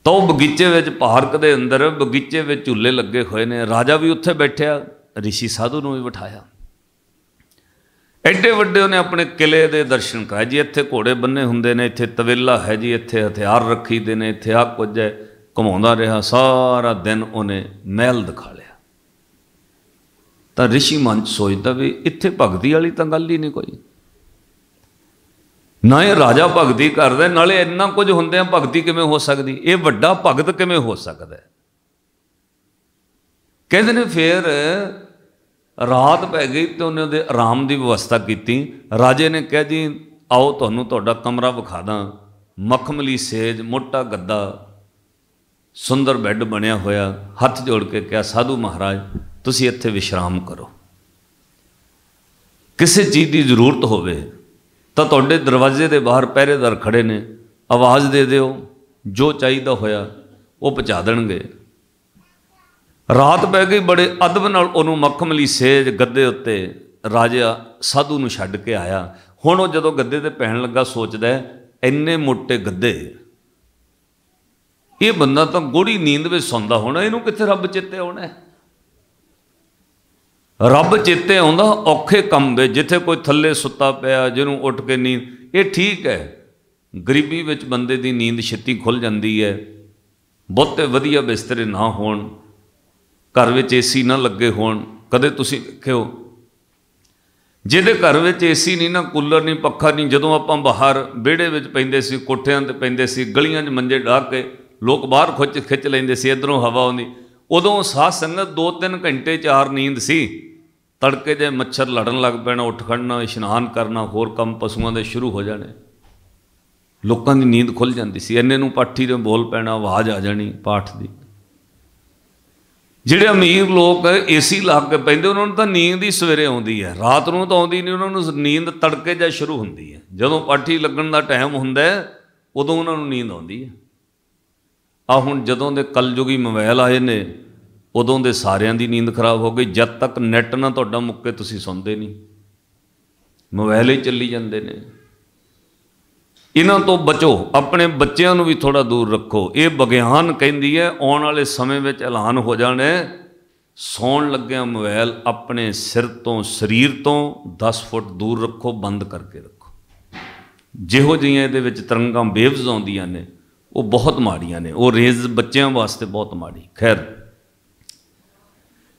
ਤਾਂ ਉਹ ਬਗੀਚੇ ਵਿੱਚ ਪਾਰਕ ਦੇ ਅੰਦਰ ਬਗੀਚੇ ਵਿੱਚ ਝੂਲੇ ਲੱਗੇ ਹੋਏ ਨੇ ਰਾਜਾ ਵੀ ਉੱਥੇ ਬੈਠਿਆ ਰਿਸ਼ੀ ਸਾਧੂ ਨੂੰ ਵੀ ਬਿਠਾਇਆ ਐਡੇ ਵੱਡੇ ਉਹਨੇ ਆਪਣੇ ਕਿਲੇ ਦੇ ਦਰਸ਼ਨ ਕਰਾਏ ਜੀ ਇੱਥੇ ਘੋੜੇ ਬੰਨੇ ਹੁੰਦੇ ਨੇ ਇੱਥੇ ਤਵੇਲਾ ਹੈ ਜੀ ਇੱਥੇ ਹਥਿਆਰ ਰੱਖੀ ਦੇ ਨੇ ਇੱਥੇ ਆ ਕੁਝ ਹੈ ਘਮਾਉਂਦਾ ਰਿਹਾ ਸਾਰਾ ਦਿਨ ਉਹਨੇ ਮਹਿਲ ਦਿਖਾ ਲਿਆ ਤਾਂ ਰਿਸ਼ੀ ਮਨ ਸੋਚਦਾ ਵੀ ਇੱਥੇ ਭਗਤੀ ਵਾਲੀ ਤਾਂ ਗੱਲ ਹੀ ਨਹੀਂ ਕੋਈ ਨਾ ਇਹ ਰਾਜਾ ਭਗਤੀ ਕਰਦਾ ਨਾਲੇ ਇੰਨਾ ਕੁਝ ਆ ਭਗਤੀ ਕਿਵੇਂ ਹੋ ਸਕਦੀ ਇਹ ਵੱਡਾ ਭਗਤ ਕਿਵੇਂ ਹੋ ਸਕਦਾ ਕਹਿੰਦੇ ਨੇ ਫੇਰ ਰਾਤ ਪੈ ਗਈ ਤੇ ਉਹਨੇ ਉਹਦੇ ਆਰਾਮ ਦੀ ਵਿਵਸਥਾ ਕੀਤੀ ਰਾਜੇ ਨੇ ਕਹਿ ਜੀ ਆਓ ਤੁਹਾਨੂੰ ਤੁਹਾਡਾ ਕਮਰਾ ਵਿਖਾ ਦਾਂ ਮਖਮਲੀ ਸੇਜ ਮੋਟਾ ਗੱਦਾ ਸੁੰਦਰ ਬੈੱਡ ਬਣਿਆ ਹੋਇਆ ਹੱਥ ਜੋੜ ਕੇ ਕਿਹਾ ਸਾਧੂ ਮਹਾਰਾਜ ਤੁਸੀਂ ਇੱਥੇ ਵਿਸ਼ਰਾਮ ਕਰੋ ਕਿਸੇ ਚੀਜ਼ ਦੀ ਜ਼ਰੂਰਤ ਹੋਵੇ ਤਾਂ ਤੁਹਾਡੇ ਦਰਵਾਜ਼ੇ ਦੇ ਬਾਹਰ ਪਹਿਰੇਦਾਰ ਖੜੇ ਨੇ ਆਵਾਜ਼ ਦੇ ਦਿਓ ਜੋ ਚਾਹੀਦਾ ਹੋਇਆ ਉਹ ਪਹੁੰਚਾ ਦੇਣਗੇ ਰਾਤ ਪੈ ਗਈ ਬੜੇ ਅਦਬ ਨਾਲ ਉਹਨੂੰ ਮੱਖਮਲੀ ਸੇਜ ਗੱਦੇ ਉੱਤੇ ਰਾਜਾ ਸਾਧੂ ਨੂੰ ਛੱਡ ਕੇ ਆਇਆ ਹੁਣ ਉਹ ਜਦੋਂ ਗੱਦੇ ਤੇ ਪੈਣ ਲੱਗਾ ਸੋਚਦਾ ਐਨੇ ਮੋٹے ਗੱਦੇ ਇਹ ਬੰਦਾ ਤਾਂ ਗੋੜੀ ਨੀਂਦ ਵਿੱਚ ਸੌਂਦਾ ਹੋਣਾ ਇਹਨੂੰ ਕਿੱਥੇ ਰੱਬ ਚਿੱਤੇ ਆਉਣਾ ਹੈ ਰੱਬ ਚੇਤੇ ਆਉਂਦਾ ਔਖੇ ਕੰਮ ਦੇ ਜਿੱਥੇ ਕੋਈ ਥੱਲੇ ਸੁੱਤਾ ਪਿਆ ਜਿਹਨੂੰ ਉੱਠ ਕੇ ਨੀਂਦ ਇਹ ਠੀਕ ਹੈ ਗਰੀਬੀ ਵਿੱਚ ਬੰਦੇ ਦੀ ਨੀਂਦ ਛਿੱਤੀ ਖੁੱਲ ਜਾਂਦੀ ਹੈ ਬਹੁਤੇ ਵਧੀਆ ਬਿਸਤਰੇ ਨਾ ਹੋਣ ਘਰ ਵਿੱਚ ਏਸੀ ਨਾ ਲੱਗੇ ਹੋਣ ਕਦੇ ਤੁਸੀਂ ਵੇਖਿਓ ਜਿਹਦੇ ਘਰ ਵਿੱਚ ਏਸੀ ਨਹੀਂ ਨਾ ਕੂਲਰ ਨਹੀਂ ਪੱਖਾ ਨਹੀਂ ਜਦੋਂ ਆਪਾਂ ਬਾਹਰ ਵਿਹੜੇ ਵਿੱਚ ਪੈਂਦੇ ਸੀ ਕੋਠਿਆਂ ਤੇ ਪੈਂਦੇ ਸੀ ਗਲੀਆਂ 'ਚ ਮੰਜੇ ਢਾ ਕੇ ਲੋਕ ਬਾਹਰ ਖੁੱਚ ਖਿੱਚ ਲੈਂਦੇ ਸੀ ਇਧਰੋਂ ਹਵਾ ਆਉਂਦੀ ਉਦੋਂ ਸਾਹ ਸੰਗਤ 2-3 ਘੰਟੇ ਚਾਰ ਨੀਂਦ ਸੀ ਤੜਕੇ ਦੇ ਮੱਛਰ ਲੜਨ ਲੱਗ ਪੈਣਾ ਉੱਠ ਖੜਨਾ ਇਸ਼ਨਾਨ ਕਰਨਾ ਹੋਰ ਕੰਮ ਪਸ਼ੂਆਂ ਦੇ ਸ਼ੁਰੂ ਹੋ ਜਾਣੇ ਲੋਕਾਂ ਦੀ ਨੀਂਦ ਖੁੱਲ ਜਾਂਦੀ ਸੀ ਇੰਨੇ ਨੂੰ ਪਾਠੀ ਦੇ ਬੋਲ ਪੈਣਾ ਆਵਾਜ਼ ਆ ਜਾਣੀ ਪਾਠ ਦੀ ਜਿਹੜੇ ਅਮੀਰ ਲੋਕ ਏਸੀ ਲਾ ਕੇ ਪੈਂਦੇ ਉਹਨਾਂ ਨੂੰ ਤਾਂ ਨੀਂਦ ਹੀ ਸਵੇਰੇ ਆਉਂਦੀ ਹੈ ਰਾਤ ਨੂੰ ਤਾਂ ਆਉਂਦੀ ਨਹੀਂ ਉਹਨਾਂ ਨੂੰ ਨੀਂਦ ਤੜਕੇ ਜਾਂ ਸ਼ੁਰੂ ਹੁੰਦੀ ਹੈ ਜਦੋਂ ਪਾਠੀ ਲੱਗਣ ਦਾ ਟਾਈਮ ਹੁੰਦਾ ਉਦੋਂ ਉਹਨਾਂ ਨੂੰ ਨੀਂਦ ਆਉਂਦੀ ਹੈ ਆ ਹੁਣ ਜਦੋਂ ਦੇ ਕਲਯੁਗੀ ਮੋਬਾਈਲ ਆਏ ਨੇ ਉਦੋਂ ਦੇ ਸਾਰਿਆਂ ਦੀ ਨੀਂਦ ਖਰਾਬ ਹੋ ਗਈ ਜਦ ਤੱਕ ਨੈਟ ਨਾ ਤੁਹਾਡਾ ਮੁੱਕੇ ਤੁਸੀਂ ਸੌਂਦੇ ਨਹੀਂ ਮੋਬਾਈਲ ਹੀ ਚੱਲੀ ਜਾਂਦੇ ਨੇ ਇਹਨਾਂ ਤੋਂ ਬਚੋ ਆਪਣੇ ਬੱਚਿਆਂ ਨੂੰ ਵੀ ਥੋੜਾ ਦੂਰ ਰੱਖੋ ਇਹ ਵਿਗਿਆਨ ਕਹਿੰਦੀ ਹੈ ਆਉਣ ਵਾਲੇ ਸਮੇਂ ਵਿੱਚ ਐਲਾਨ ਹੋ ਜਾਣੇ ਸੌਣ ਲੱਗਿਆ ਮੋਬਾਈਲ ਆਪਣੇ ਸਿਰ ਤੋਂ ਸਰੀਰ ਤੋਂ 10 ਫੁੱਟ ਦੂਰ ਰੱਖੋ ਬੰਦ ਕਰਕੇ ਰੱਖੋ ਜਿਹੋ ਜਿਹੀਆਂ ਇਹਦੇ ਵਿੱਚ ਤਰੰਗਾਂ ਵੇਵਜ਼ ਆਉਂਦੀਆਂ ਨੇ ਉਹ ਬਹੁਤ ਮਾੜੀਆਂ ਨੇ ਉਹ ਰੇਜ਼ ਬੱਚਿਆਂ ਵਾਸਤੇ ਬਹੁਤ ਮਾੜੀ ਖੈਰ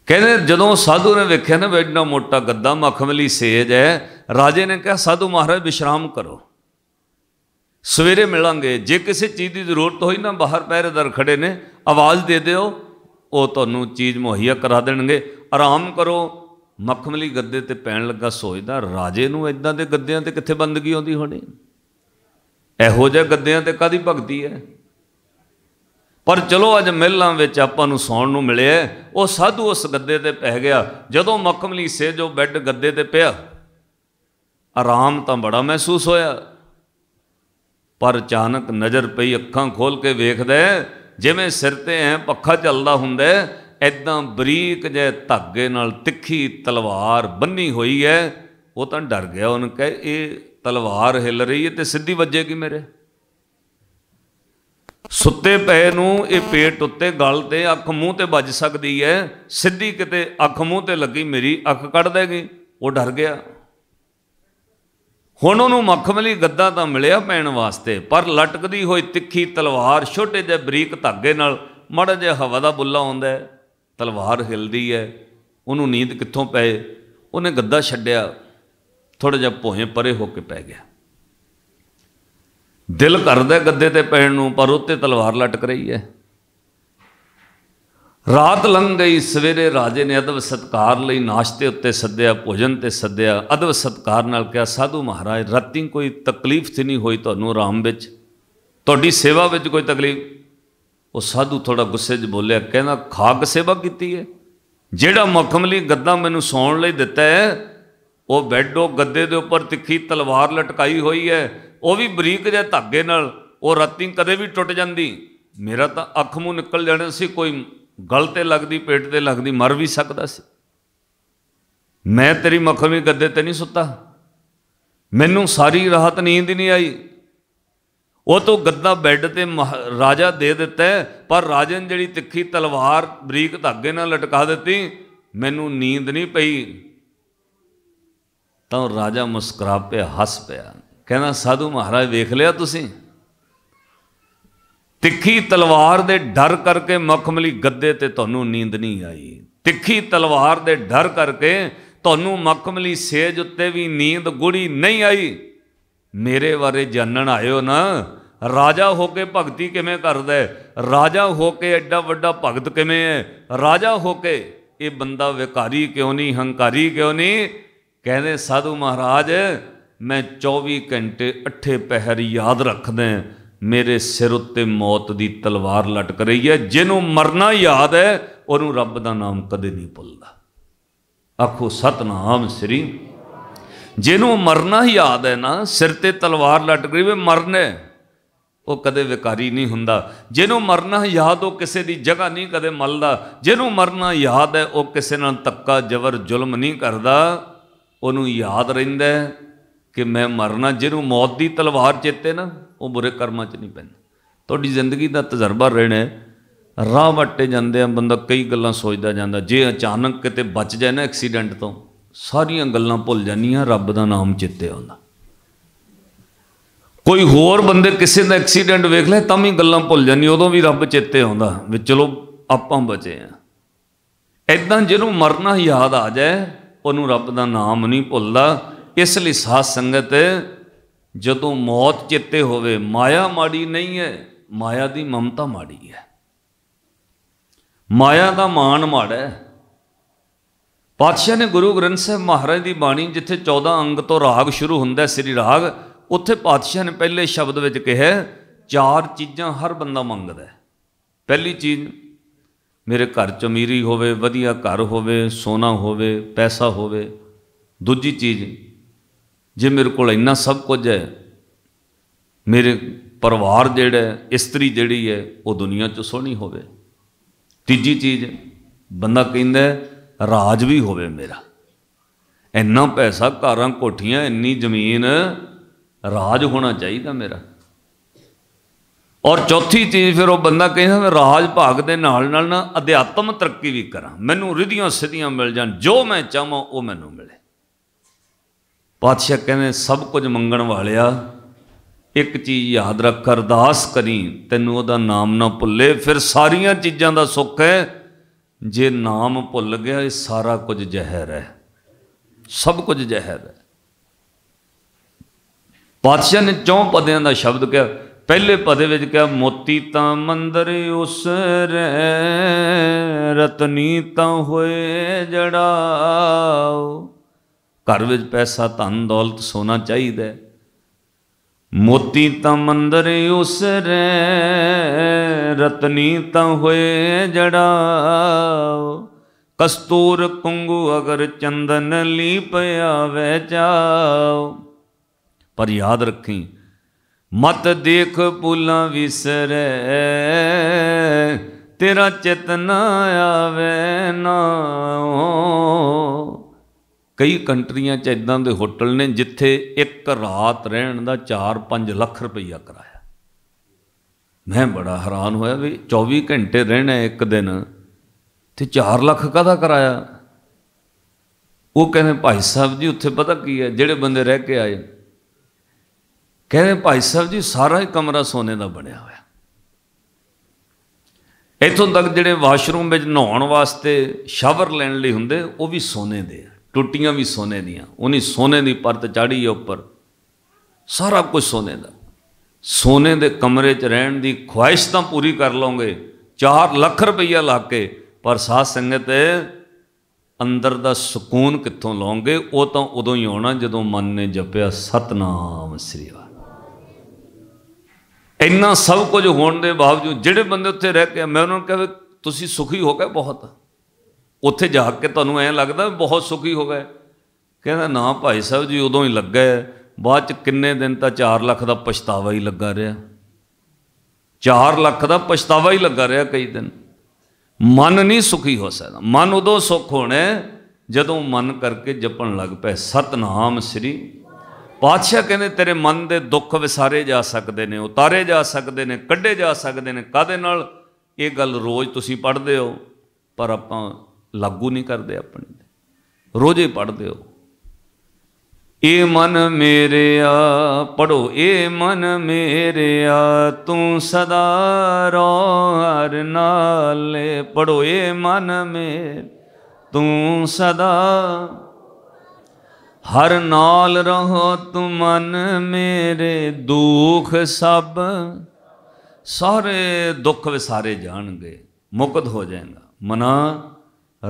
ਕਹਿੰਦੇ ਜਦੋਂ ਸਾਧੂ ਨੇ ਵੇਖਿਆ ਨਾ ਵੀ ਮੋਟਾ ਗੱਦਾ ਮਖਮਲੀ ਸੇਜ ਹੈ ਰਾਜੇ ਨੇ ਕਿਹਾ ਸਾਧੂ ਮਹਾਰਾਜ ਵਿਸ਼ਰਾਮ ਕਰੋ ਸਵੇਰੇ ਮਿਲਾਂਗੇ ਜੇ ਕਿਸੇ ਚੀਜ਼ ਦੀ ਜ਼ਰੂਰਤ ਹੋਈ ਨਾ ਬਾਹਰ ਪਹਿਰੇਦਾਰ ਖੜੇ ਨੇ ਆਵਾਜ਼ ਦੇ ਦਿਓ ਉਹ ਤੁਹਾਨੂੰ ਚੀਜ਼ ਮੁਹੱਈਆ ਕਰਾ ਦੇਣਗੇ ਆਰਾਮ ਕਰੋ ਮਖਮਲੀ ਗੱਦੇ ਤੇ ਪੈਣ ਲੱਗਾ ਸੋਚਦਾ ਰਾਜੇ ਨੂੰ ਇਦਾਂ ਦੇ ਗੱਦਿਆਂ ਤੇ ਕਿੱਥੇ ਬੰਦਗੀ ਆਉਂਦੀ ਹੋਣੀ ਇਹੋ ਜਿਹੇ ਗੱਦਿਆਂ ਤੇ ਕਾਦੀ ਭਗਤੀ ਹੈ ਪਰ ਚਲੋ ਅੱਜ ਮਹਿਲਾਂ ਵਿੱਚ ਆਪਾਂ ਨੂੰ ਸੌਣ ਨੂੰ ਮਿਲਿਆ ਉਹ ਸਾਧੂ ਉਸ ਗੱਦੇ ਤੇ ਪੈ ਗਿਆ ਜਦੋਂ ਮੱਕਮਲੀ ਸੇ ਜੋ ਬੈੱਡ ਗੱਦੇ ਤੇ ਪਿਆ ਆਰਾਮ ਤਾਂ ਬੜਾ ਮਹਿਸੂਸ ਹੋਇਆ ਪਰ ਅਚਾਨਕ ਨਜ਼ਰ ਪਈ ਅੱਖਾਂ ਖੋਲ ਕੇ ਵੇਖਦਾ ਜਿਵੇਂ ਸਿਰ ਤੇ ਐ ਪੱਖਾ ਚੱਲਦਾ ਹੁੰਦਾ ਐਦਾਂ ਬਰੀਕ ਜੇ ਧਾਗੇ ਨਾਲ ਤਿੱਖੀ ਤਲਵਾਰ ਬੰਨੀ ਹੋਈ ਹੈ ਉਹ ਤਾਂ ਡਰ ਗਿਆ ਉਹਨ ਕਹੇ ਇਹ ਤਲਵਾਰ ਹਿੱਲ ਰਹੀ ਹੈ ਤੇ ਸਿੱਧੀ ਵੱਜੇਗੀ ਮੇਰੇ ਸੁੱਤੇ ਪਏ ਨੂੰ ਇਹ ਪੇਟ ਉੱਤੇ ਗਲ ਤੇ ਅੱਖ ਮੂੰਹ ਤੇ ਵੱਜ ਸਕਦੀ ਹੈ ਸਿੱਧੀ ਕਿਤੇ ਅੱਖ ਮੂੰਹ ਤੇ ਲੱਗੀ ਮੇਰੀ ਅੱਖ ਕੱਢ ਦੇਗੀ ਉਹ ਡਰ ਗਿਆ ਹੁਣ ਉਹਨੂੰ ਮੱਖਮਲੀ ਗੱਦਾ ਤਾਂ ਮਿਲਿਆ ਪੈਣ ਵਾਸਤੇ ਪਰ ਲਟਕਦੀ ਹੋਈ ਤਿੱਖੀ ਤਲਵਾਰ ਛੋਟੇ ਜਿਹੇ ਬਰੀਕ ਧਾਗੇ ਨਾਲ ਮੜਾ ਜਿਹਾ ਹਵਾ ਦਾ ਬੁੱਲਾ ਹੁੰਦਾ ਤਲਵਾਰ ਹਿਲਦੀ ਹੈ ਉਹਨੂੰ ਨੀਂਦ ਕਿੱਥੋਂ ਪਏ ਉਹਨੇ ਗੱਦਾ ਛੱਡਿਆ ਥੋੜਾ ਜਿਹਾ ਭੋਹੇ ਪਰੇ ਹੋ ਕੇ ਪੈ ਗਿਆ ਦਿਲ ਕਰਦਾ ਗੱਦੇ ਤੇ ਪੈਣ ਨੂੰ ਪਰ ਉੱਤੇ ਤਲਵਾਰ ਲਟਕ ਰਹੀ ਹੈ ਰਾਤ ਲੰਘ ਗਈ ਸਵੇਰੇ ਰਾਜੇ ਨੇ ਅਦਬ ਸਤਕਾਰ ਲਈ ਨਾਸ਼ਤੇ ਉੱਤੇ ਸੱਦਿਆ ਭੋਜਨ ਤੇ ਸੱਦਿਆ ਅਦਬ ਸਤਕਾਰ ਨਾਲ ਕਿਹਾ ਸਾਧੂ ਮਹਾਰਾਜ ਰਤਿੰ ਕੋਈ ਤਕਲੀਫ ਤੇ ਨਹੀਂ ਹੋਈ ਤੁਹਾਨੂੰ ਆਰਾਮ ਵਿੱਚ ਤੁਹਾਡੀ ਸੇਵਾ ਵਿੱਚ ਕੋਈ ਤਕਲੀਫ ਉਹ ਸਾਧੂ ਥੋੜਾ ਗੁੱਸੇ 'ਚ ਬੋਲਿਆ ਕਹਿੰਦਾ ਖਾਕ ਸੇਵਾ ਕੀਤੀ ਹੈ ਜਿਹੜਾ ਮਖਮਲੀ ਗੱਦਾ ਮੈਨੂੰ ਸੌਣ ਲਈ ਦਿੱਤਾ ਹੈ ਉਹ ਬੈੱਡ ਉਹ ਗੱਦੇ ਦੇ ਉੱਪਰ ਤਿੱਖੀ ਤਲਵਾਰ ਲਟਕਾਈ ਹੋਈ ਹੈ ਉਹ ਵੀ ਬਰੀਕ ਜਿਹੇ ਧਾਗੇ ਨਾਲ ਉਹ ਰਤੀ ਕਦੇ ਵੀ ਟੁੱਟ ਜਾਂਦੀ ਮੇਰਾ ਤਾਂ ਅੱਖ ਮੂੰਹ ਨਿਕਲ ਜਾਣੇ ਸੀ ਕੋਈ ਗਲ ਤੇ ਲੱਗਦੀ ਪੇਟ ਤੇ ਲੱਗਦੀ ਮਰ ਵੀ ਸਕਦਾ ਸੀ ਮੈਂ ਤੇਰੀ ਮਖਮੀ ਗੱਦੇ ਤੇ ਨਹੀਂ ਸੁੱਤਾ ਮੈਨੂੰ ਸਾਰੀ ਰਾਤ ਨੀਂਦ ਨਹੀਂ ਆਈ ਉਹ ਤੋਂ ਗੱਦਾ ਬੈੱਡ ਤੇ ਰਾਜਾ ਦੇ ਦਿੱਤਾ ਪਰ ਰਾਜਨ ਜਿਹੜੀ ਤਿੱਖੀ ਤਲਵਾਰ ਬਰੀਕ ਧਾਗੇ ਨਾਲ ਲਟਕਾ ਦਿੱਤੀ ਮੈਨੂੰ ਨੀਂਦ ਨਹੀਂ ਪਈ ਤਾਂ ਰਾਜਾ ਮੁਸਕਰਾ ਪਿਆ ਹੱਸ ਪਿਆ ਕਹਿੰਦਾ ਸਾਧੂ ਮਹਾਰਾਜ ਵੇਖ ਲਿਆ ਤੁਸੀਂ ਤਿੱਖੀ ਤਲਵਾਰ ਦੇ ਡਰ ਕਰਕੇ ਮਖਮਲੀ ਗੱਦੇ ਤੇ ਤੁਹਾਨੂੰ ਨੀਂਦ ਨਹੀਂ ਆਈ ਤਿੱਖੀ ਤਲਵਾਰ ਦੇ ਡਰ ਕਰਕੇ ਤੁਹਾਨੂੰ ਮਖਮਲੀ ਸੇਜ ਉੱਤੇ ਵੀ ਨੀਂਦ ਗੁੜੀ ਨਹੀਂ ਆਈ ਮੇਰੇ ਬਾਰੇ ਜਾਣਨ ਆਇਓ ਨਾ ਰਾਜਾ ਹੋ ਕੇ ਭਗਤੀ ਕਿਵੇਂ ਕਰਦਾ ਰਾਜਾ ਹੋ ਕੇ ਐਡਾ ਵੱਡਾ ਭਗਤ ਕਿਵੇਂ ਹੈ ਰਾਜਾ ਹੋ ਕੇ ਇਹ ਬੰਦਾ ਵਿਕਾਰੀ ਕਿਉਂ ਨਹੀਂ ਹੰਕਾਰੀ ਕਿਉਂ ਨਹੀਂ ਕਹਿੰਦੇ ਸਾਧੂ ਮਹਾਰਾਜ ਮੈਂ 24 ਘੰਟੇ ਅੱਠੇ ਪਹਿਰ ਯਾਦ ਰੱਖਦਾ ਮੇਰੇ ਸਿਰ ਉੱਤੇ ਮੌਤ ਦੀ ਤਲਵਾਰ ਲਟਕ ਰਹੀ ਹੈ ਜਿਹਨੂੰ ਮਰਨਾ ਯਾਦ ਹੈ ਉਹਨੂੰ ਰੱਬ ਦਾ ਨਾਮ ਕਦੇ ਨਹੀਂ ਭੁੱਲਦਾ ਆਖੋ ਸਤਨਾਮ ਸ੍ਰੀ ਜਿਹਨੂੰ ਮਰਨਾ ਹੀ ਯਾਦ ਹੈ ਨਾ ਸਿਰ ਤੇ ਤਲਵਾਰ ਲਟਕ ਰਹੀ ਵੇ ਮਰਨੇ ਉਹ ਕਦੇ ਵਿਕਾਰੀ ਨਹੀਂ ਹੁੰਦਾ ਜਿਹਨੂੰ ਮਰਨਾ ਯਾਦ ਉਹ ਕਿਸੇ ਦੀ ਜਗ੍ਹਾ ਨਹੀਂ ਕਦੇ ਮਲਦਾ ਜਿਹਨੂੰ ਮਰਨਾ ਯਾਦ ਹੈ ਉਹ ਕਿਸੇ ਨਾਲ ਤੱਕਾ ਜ਼ਬਰ ਜ਼ੁਲਮ ਨਹੀਂ ਕਰਦਾ ਉਹਨੂੰ ਯਾਦ ਰਹਿੰਦਾ ਕਿ ਮੈਂ ਮਰਨਾ ਜਿਹਨੂੰ ਮੌਤ ਦੀ ਤਲਵਾਰ ਚੇਤੇ ਨਾ ਉਹ ਬੁਰੇ ਕਰਮਾਂ 'ਚ ਨਹੀਂ ਪੈਂਦਾ ਤੁਹਾਡੀ ਜ਼ਿੰਦਗੀ ਦਾ ਤਜਰਬਾ ਰਹਿਣਾ ਰਾਹ ਵੱਟੇ ਜਾਂਦੇ ਆ ਬੰਦਾ ਕਈ ਗੱਲਾਂ ਸੋਚਦਾ ਜਾਂਦਾ ਜੇ ਅਚਾਨਕ ਕਿਤੇ ਬਚ ਜਾਏ ਨਾ ਐਕਸੀਡੈਂਟ ਤੋਂ ਸਾਰੀਆਂ ਗੱਲਾਂ ਭੁੱਲ ਜਾਂਦੀਆਂ ਰੱਬ ਦਾ ਨਾਮ ਚਿੱਤੇ ਆਉਂਦਾ ਕੋਈ ਹੋਰ ਬੰਦੇ ਕਿਸੇ ਦਾ ਐਕਸੀਡੈਂਟ ਵੇਖ ਲੈ ਤਾਂ ਵੀ ਗੱਲਾਂ ਭੁੱਲ ਜਾਂਦੀ ਉਦੋਂ ਵੀ ਰੱਬ ਚਿੱਤੇ ਆਉਂਦਾ ਵੀ ਚਲੋ ਆਪਾਂ ਬਚੇ ਆ ਐਦਾਂ ਜਿਹਨੂੰ ਮਰਨਾ ਯਾਦ ਆ ਜਾਏ ਉਹਨੂੰ ਰੱਬ ਦਾ ਨਾਮ ਨਹੀਂ ਭੁੱਲਦਾ ਇਸ ਲਈ ਸਾਧ ਸੰਗਤ ਜਦੋਂ ਮੌਤ ਚਿੱਤੇ ਹੋਵੇ ਮਾਇਆ ਮਾੜੀ ਨਹੀਂ ਹੈ ਮਾਇਆ ਦੀ ਮਮਤਾ ਮਾੜੀ ਹੈ ਮਾਇਆ ਦਾ ਮਾਨ ਮਾੜਾ ਹੈ ਪਾਤਸ਼ਾਹ ਨੇ ਗੁਰੂ ਗ੍ਰੰਥ ਸਾਹਿਬ ਮਹਾਰਾਜ ਦੀ ਬਾਣੀ ਜਿੱਥੇ 14 ਅੰਗ ਤੋਂ ਰਾਗ ਸ਼ੁਰੂ ਹੁੰਦਾ ਸ੍ਰੀ ਰਾਗ ਉੱਥੇ ਪਾਤਸ਼ਾਹ ਨੇ ਪਹਿਲੇ ਸ਼ਬਦ ਵਿੱਚ ਕਿਹਾ ਚਾਰ ਚੀਜ਼ਾਂ ਹਰ ਬੰਦਾ ਮੰਗਦਾ ਹੈ ਪਹਿਲੀ ਚੀਜ਼ ਮੇਰੇ ਘਰ ਚ ਅਮੀਰੀ ਹੋਵੇ ਵਧੀਆ ਘਰ ਹੋਵੇ ਸੋਨਾ ਹੋਵੇ ਪੈਸਾ ਹੋਵੇ ਦੂਜੀ ਚੀਜ਼ ਜੇ ਮੇਰੇ ਕੋਲ ਇੰਨਾ ਸਭ ਕੁਝ ਹੈ ਮੇਰੇ ਪਰਿਵਾਰ ਜਿਹੜਾ ਹੈ ਇਸਤਰੀ ਜਿਹੜੀ ਹੈ ਉਹ ਦੁਨੀਆ 'ਚ ਸੋਹਣੀ ਹੋਵੇ ਤੀਜੀ ਚੀਜ਼ ਬੰਦਾ ਕਹਿੰਦਾ ਰਾਜ ਵੀ ਹੋਵੇ ਮੇਰਾ ਇੰਨਾ ਪੈਸਾ ਘਰਾਂ ਕੋਠੀਆਂ ਇੰਨੀ ਜ਼ਮੀਨ ਰਾਜ ਹੋਣਾ ਚਾਹੀਦਾ ਮੇਰਾ ਔਰ ਚੌਥੀ ਚੀਜ਼ ਫਿਰ ਉਹ ਬੰਦਾ ਕਹਿੰਦਾ ਮੈਂ ਰਾਜ ਭਾਗ ਦੇ ਨਾਲ ਨਾਲ ਨਾ ਅਧਿਆਤਮ ਤਰੱਕੀ ਵੀ ਕਰਾਂ ਮੈਨੂੰ ਰਿਧੀਆਂ ਸਿੱਧੀਆਂ ਮਿਲ ਜਾਣ ਜੋ ਮੈਂ ਚਾਹਾਂ ਉਹ ਮੈਨੂੰ ਮਿਲੇ ਪਾਤਸ਼ਾਹ ਕਹਿੰਦੇ ਸਭ ਕੁਝ ਮੰਗਣ ਵਾਲਿਆ ਇੱਕ ਚੀਜ਼ ਯਾਦ ਰੱਖ ਅਰਦਾਸ ਕਰੀ ਤੈਨੂੰ ਉਹਦਾ ਨਾਮ ਨਾ ਭੁੱਲੇ ਫਿਰ ਸਾਰੀਆਂ ਚੀਜ਼ਾਂ ਦਾ ਸੁੱਖ ਹੈ ਜੇ ਨਾਮ ਭੁੱਲ ਗਿਆ ਇਹ ਸਾਰਾ ਕੁਝ ਜ਼ਹਿਰ ਹੈ ਸਭ ਕੁਝ ਜ਼ਹਿਰ ਹੈ ਪਾਤਸ਼ਾਹ ਨੇ ਚੌਂ ਪਦਿਆਂ ਦਾ ਸ਼ਬਦ ਕਿਹਾ ਪਹਿਲੇ ਪਦੇ ਵਿੱਚ ਕਿਹਾ ਮੋਤੀ ਤਾਂ ਮੰਦਰ ਉਸ ਰੇ ਰਤਨੀ ਤਾਂ ਹੋਏ ਜੜਾਓ ਘਰ ਵਿੱਚ ਪੈਸਾ ਧਨ ਦੌਲਤ ਸੋਨਾ ਚਾਹੀਦਾ ਮੋਤੀ ਤਾਂ ਮੰਦਰ ਉਸਰੇ ਰਤਨੀ ਤਾਂ ਹੋਏ ਜੜਾ ਕਸਤੂਰ ਕੁੰਗੂ ਅਗਰ ਚੰਦਨ ਲੀਪ ਆਵੇ ਜਾਓ ਪਰ ਯਾਦ ਰੱਖੀ ਮਤ ਦੇਖ ਪੁਲਾਂ ਵਿਸਰੇ ਤੇਰਾ ਚਿਤ ਨਾ ਆਵੇ ਨਾ ਕਈ ਕੰਟਰੀਆਂ 'ਚ ਇਦਾਂ ਦੇ ਹੋਟਲ ਨੇ ਜਿੱਥੇ ਇੱਕ ਰਾਤ ਰਹਿਣ ਦਾ 4-5 ਲੱਖ ਰੁਪਈਆ ਕਰਾਇਆ ਮੈਂ ਬੜਾ ਹੈਰਾਨ ਹੋਇਆ ਵੀ 24 ਘੰਟੇ ਰਹਿਣਾ ਇੱਕ ਦਿਨ ਤੇ 4 ਲੱਖ ਕਾਦਾ ਕਰਾਇਆ ਉਹ ਕਹਿੰਦੇ ਭਾਈ ਸਾਹਿਬ ਜੀ ਉੱਥੇ ਪਤਾ ਕੀ ਹੈ ਜਿਹੜੇ ਬੰਦੇ ਰਹਿ ਕੇ ਆਏ ਕਹਿੰਦੇ ਭਾਈ ਸਾਹਿਬ ਜੀ ਸਾਰਾ ਹੀ ਕਮਰਾ ਸੋਨੇ ਦਾ ਬਣਿਆ ਹੋਇਆ ਇਥੋਂ ਤੱਕ ਜਿਹੜੇ ਵਾਸ਼ਰੂਮ ਵਿੱਚ ਨਹਾਉਣ ਵਾਸਤੇ ਸ਼ਾਵਰ ਲੈਣ ਲਈ ਹੁੰਦੇ ਉਹ ਵੀ ਸੋਨੇ ਦੇ ਆ ਟੁੱਟੀਆਂ ਵੀ ਸੋਨੇ ਦੀਆਂ ਉਹਨੇ ਸੋਨੇ ਦੀ ਪਰਤ ਚਾੜੀ ਉੱਪਰ ਸਾਰਾ ਕੁਝ ਸੋਨੇ ਦਾ ਸੋਨੇ ਦੇ ਕਮਰੇ 'ਚ ਰਹਿਣ ਦੀ ਖੁਆਇਸ਼ ਤਾਂ ਪੂਰੀ ਕਰ ਲਓਗੇ 4 ਲੱਖ ਰੁਪਈਆ ਲਾ ਕੇ ਪਰ ਸਾਧ ਸੰਗਤ ਅੰਦਰ ਦਾ ਸਕੂਨ ਕਿੱਥੋਂ ਲਓਗੇ ਉਹ ਤਾਂ ਉਦੋਂ ਹੀ ਆਉਣਾ ਜਦੋਂ ਮਨ ਨੇ ਜਪਿਆ ਸਤਨਾਮ ਸ੍ਰੀ ਵਾਹਿਗੁਰੂ ਇੰਨਾ ਸਭ ਕੁਝ ਹੋਣ ਦੇ ਬਾਵਜੂਦ ਜਿਹੜੇ ਬੰਦੇ ਉੱਥੇ ਰਹਿ ਕੇ ਮੈਂ ਉਹਨਾਂ ਨੂੰ ਕਹੇ ਤੁਸੀਂ ਸੁਖੀ ਹੋ ਗਏ ਬਹੁਤ ਉੱਥੇ ਜਾ ਕੇ ਤੁਹਾਨੂੰ ਐ ਲੱਗਦਾ ਬਹੁਤ ਸੁਖੀ ਹੋ ਗਏ ਕਹਿੰਦਾ ਨਾ ਭਾਈ ਸਾਹਿਬ ਜੀ ਉਦੋਂ ਹੀ ਲੱਗਾ ਬਾਅਦ ਚ ਕਿੰਨੇ ਦਿਨ ਤਾਂ 4 ਲੱਖ ਦਾ ਪਛਤਾਵਾ ਹੀ ਲੱਗਾ ਰਿਹਾ 4 ਲੱਖ ਦਾ ਪਛਤਾਵਾ ਹੀ ਲੱਗਾ ਰਿਹਾ ਕਈ ਦਿਨ ਮਨ ਨਹੀਂ ਸੁਖੀ ਹੋ ਸਕਦਾ ਮਨ ਉਦੋਂ ਸੁਖ ਹੋਣਾ ਜਦੋਂ ਮਨ ਕਰਕੇ ਜਪਣ ਲੱਗ ਪਏ ਸਤਨਾਮ ਸ੍ਰੀ ਪਾਤਸ਼ਾਹ ਕਹਿੰਦੇ ਤੇਰੇ ਮਨ ਦੇ ਦੁੱਖ ਵਿਸਾਰੇ ਜਾ ਸਕਦੇ ਨੇ ਉਤਾਰੇ ਜਾ ਸਕਦੇ ਨੇ ਕੱਢੇ ਜਾ ਸਕਦੇ ਨੇ ਕਾਦੇ ਨਾਲ ਇਹ ਗੱਲ ਰੋਜ਼ ਤੁਸੀਂ ਪੜ੍ਹਦੇ ਹੋ ਪਰ ਆਪਾਂ ਲਾਗੂ ਨਹੀਂ ਕਰਦੇ ਆਪਣੇ ਤੇ ਰੋਜ਼ੇ ਪੜਦੇ ਹੋ ਏ ਮਨ ਮੇਰਿਆ ਪੜੋ ਏ ਮਨ ਮੇਰਿਆ ਤੂੰ ਸਦਾ ਰੋ ਹਰ ਨਾਲੇ ਪੜੋ ਏ ਮਨ ਮੇਰ ਤੂੰ ਸਦਾ ਹਰ ਨਾਲ ਰਹੋ ਤੂੰ ਮਨ ਮੇਰੇ ਦੁੱਖ ਸਭ ਸਾਰੇ ਦੁੱਖ ਵਿਸਾਰੇ ਜਾਣਗੇ ਮੁਕਤ ਹੋ ਜਾਏਗਾ ਮਨਾ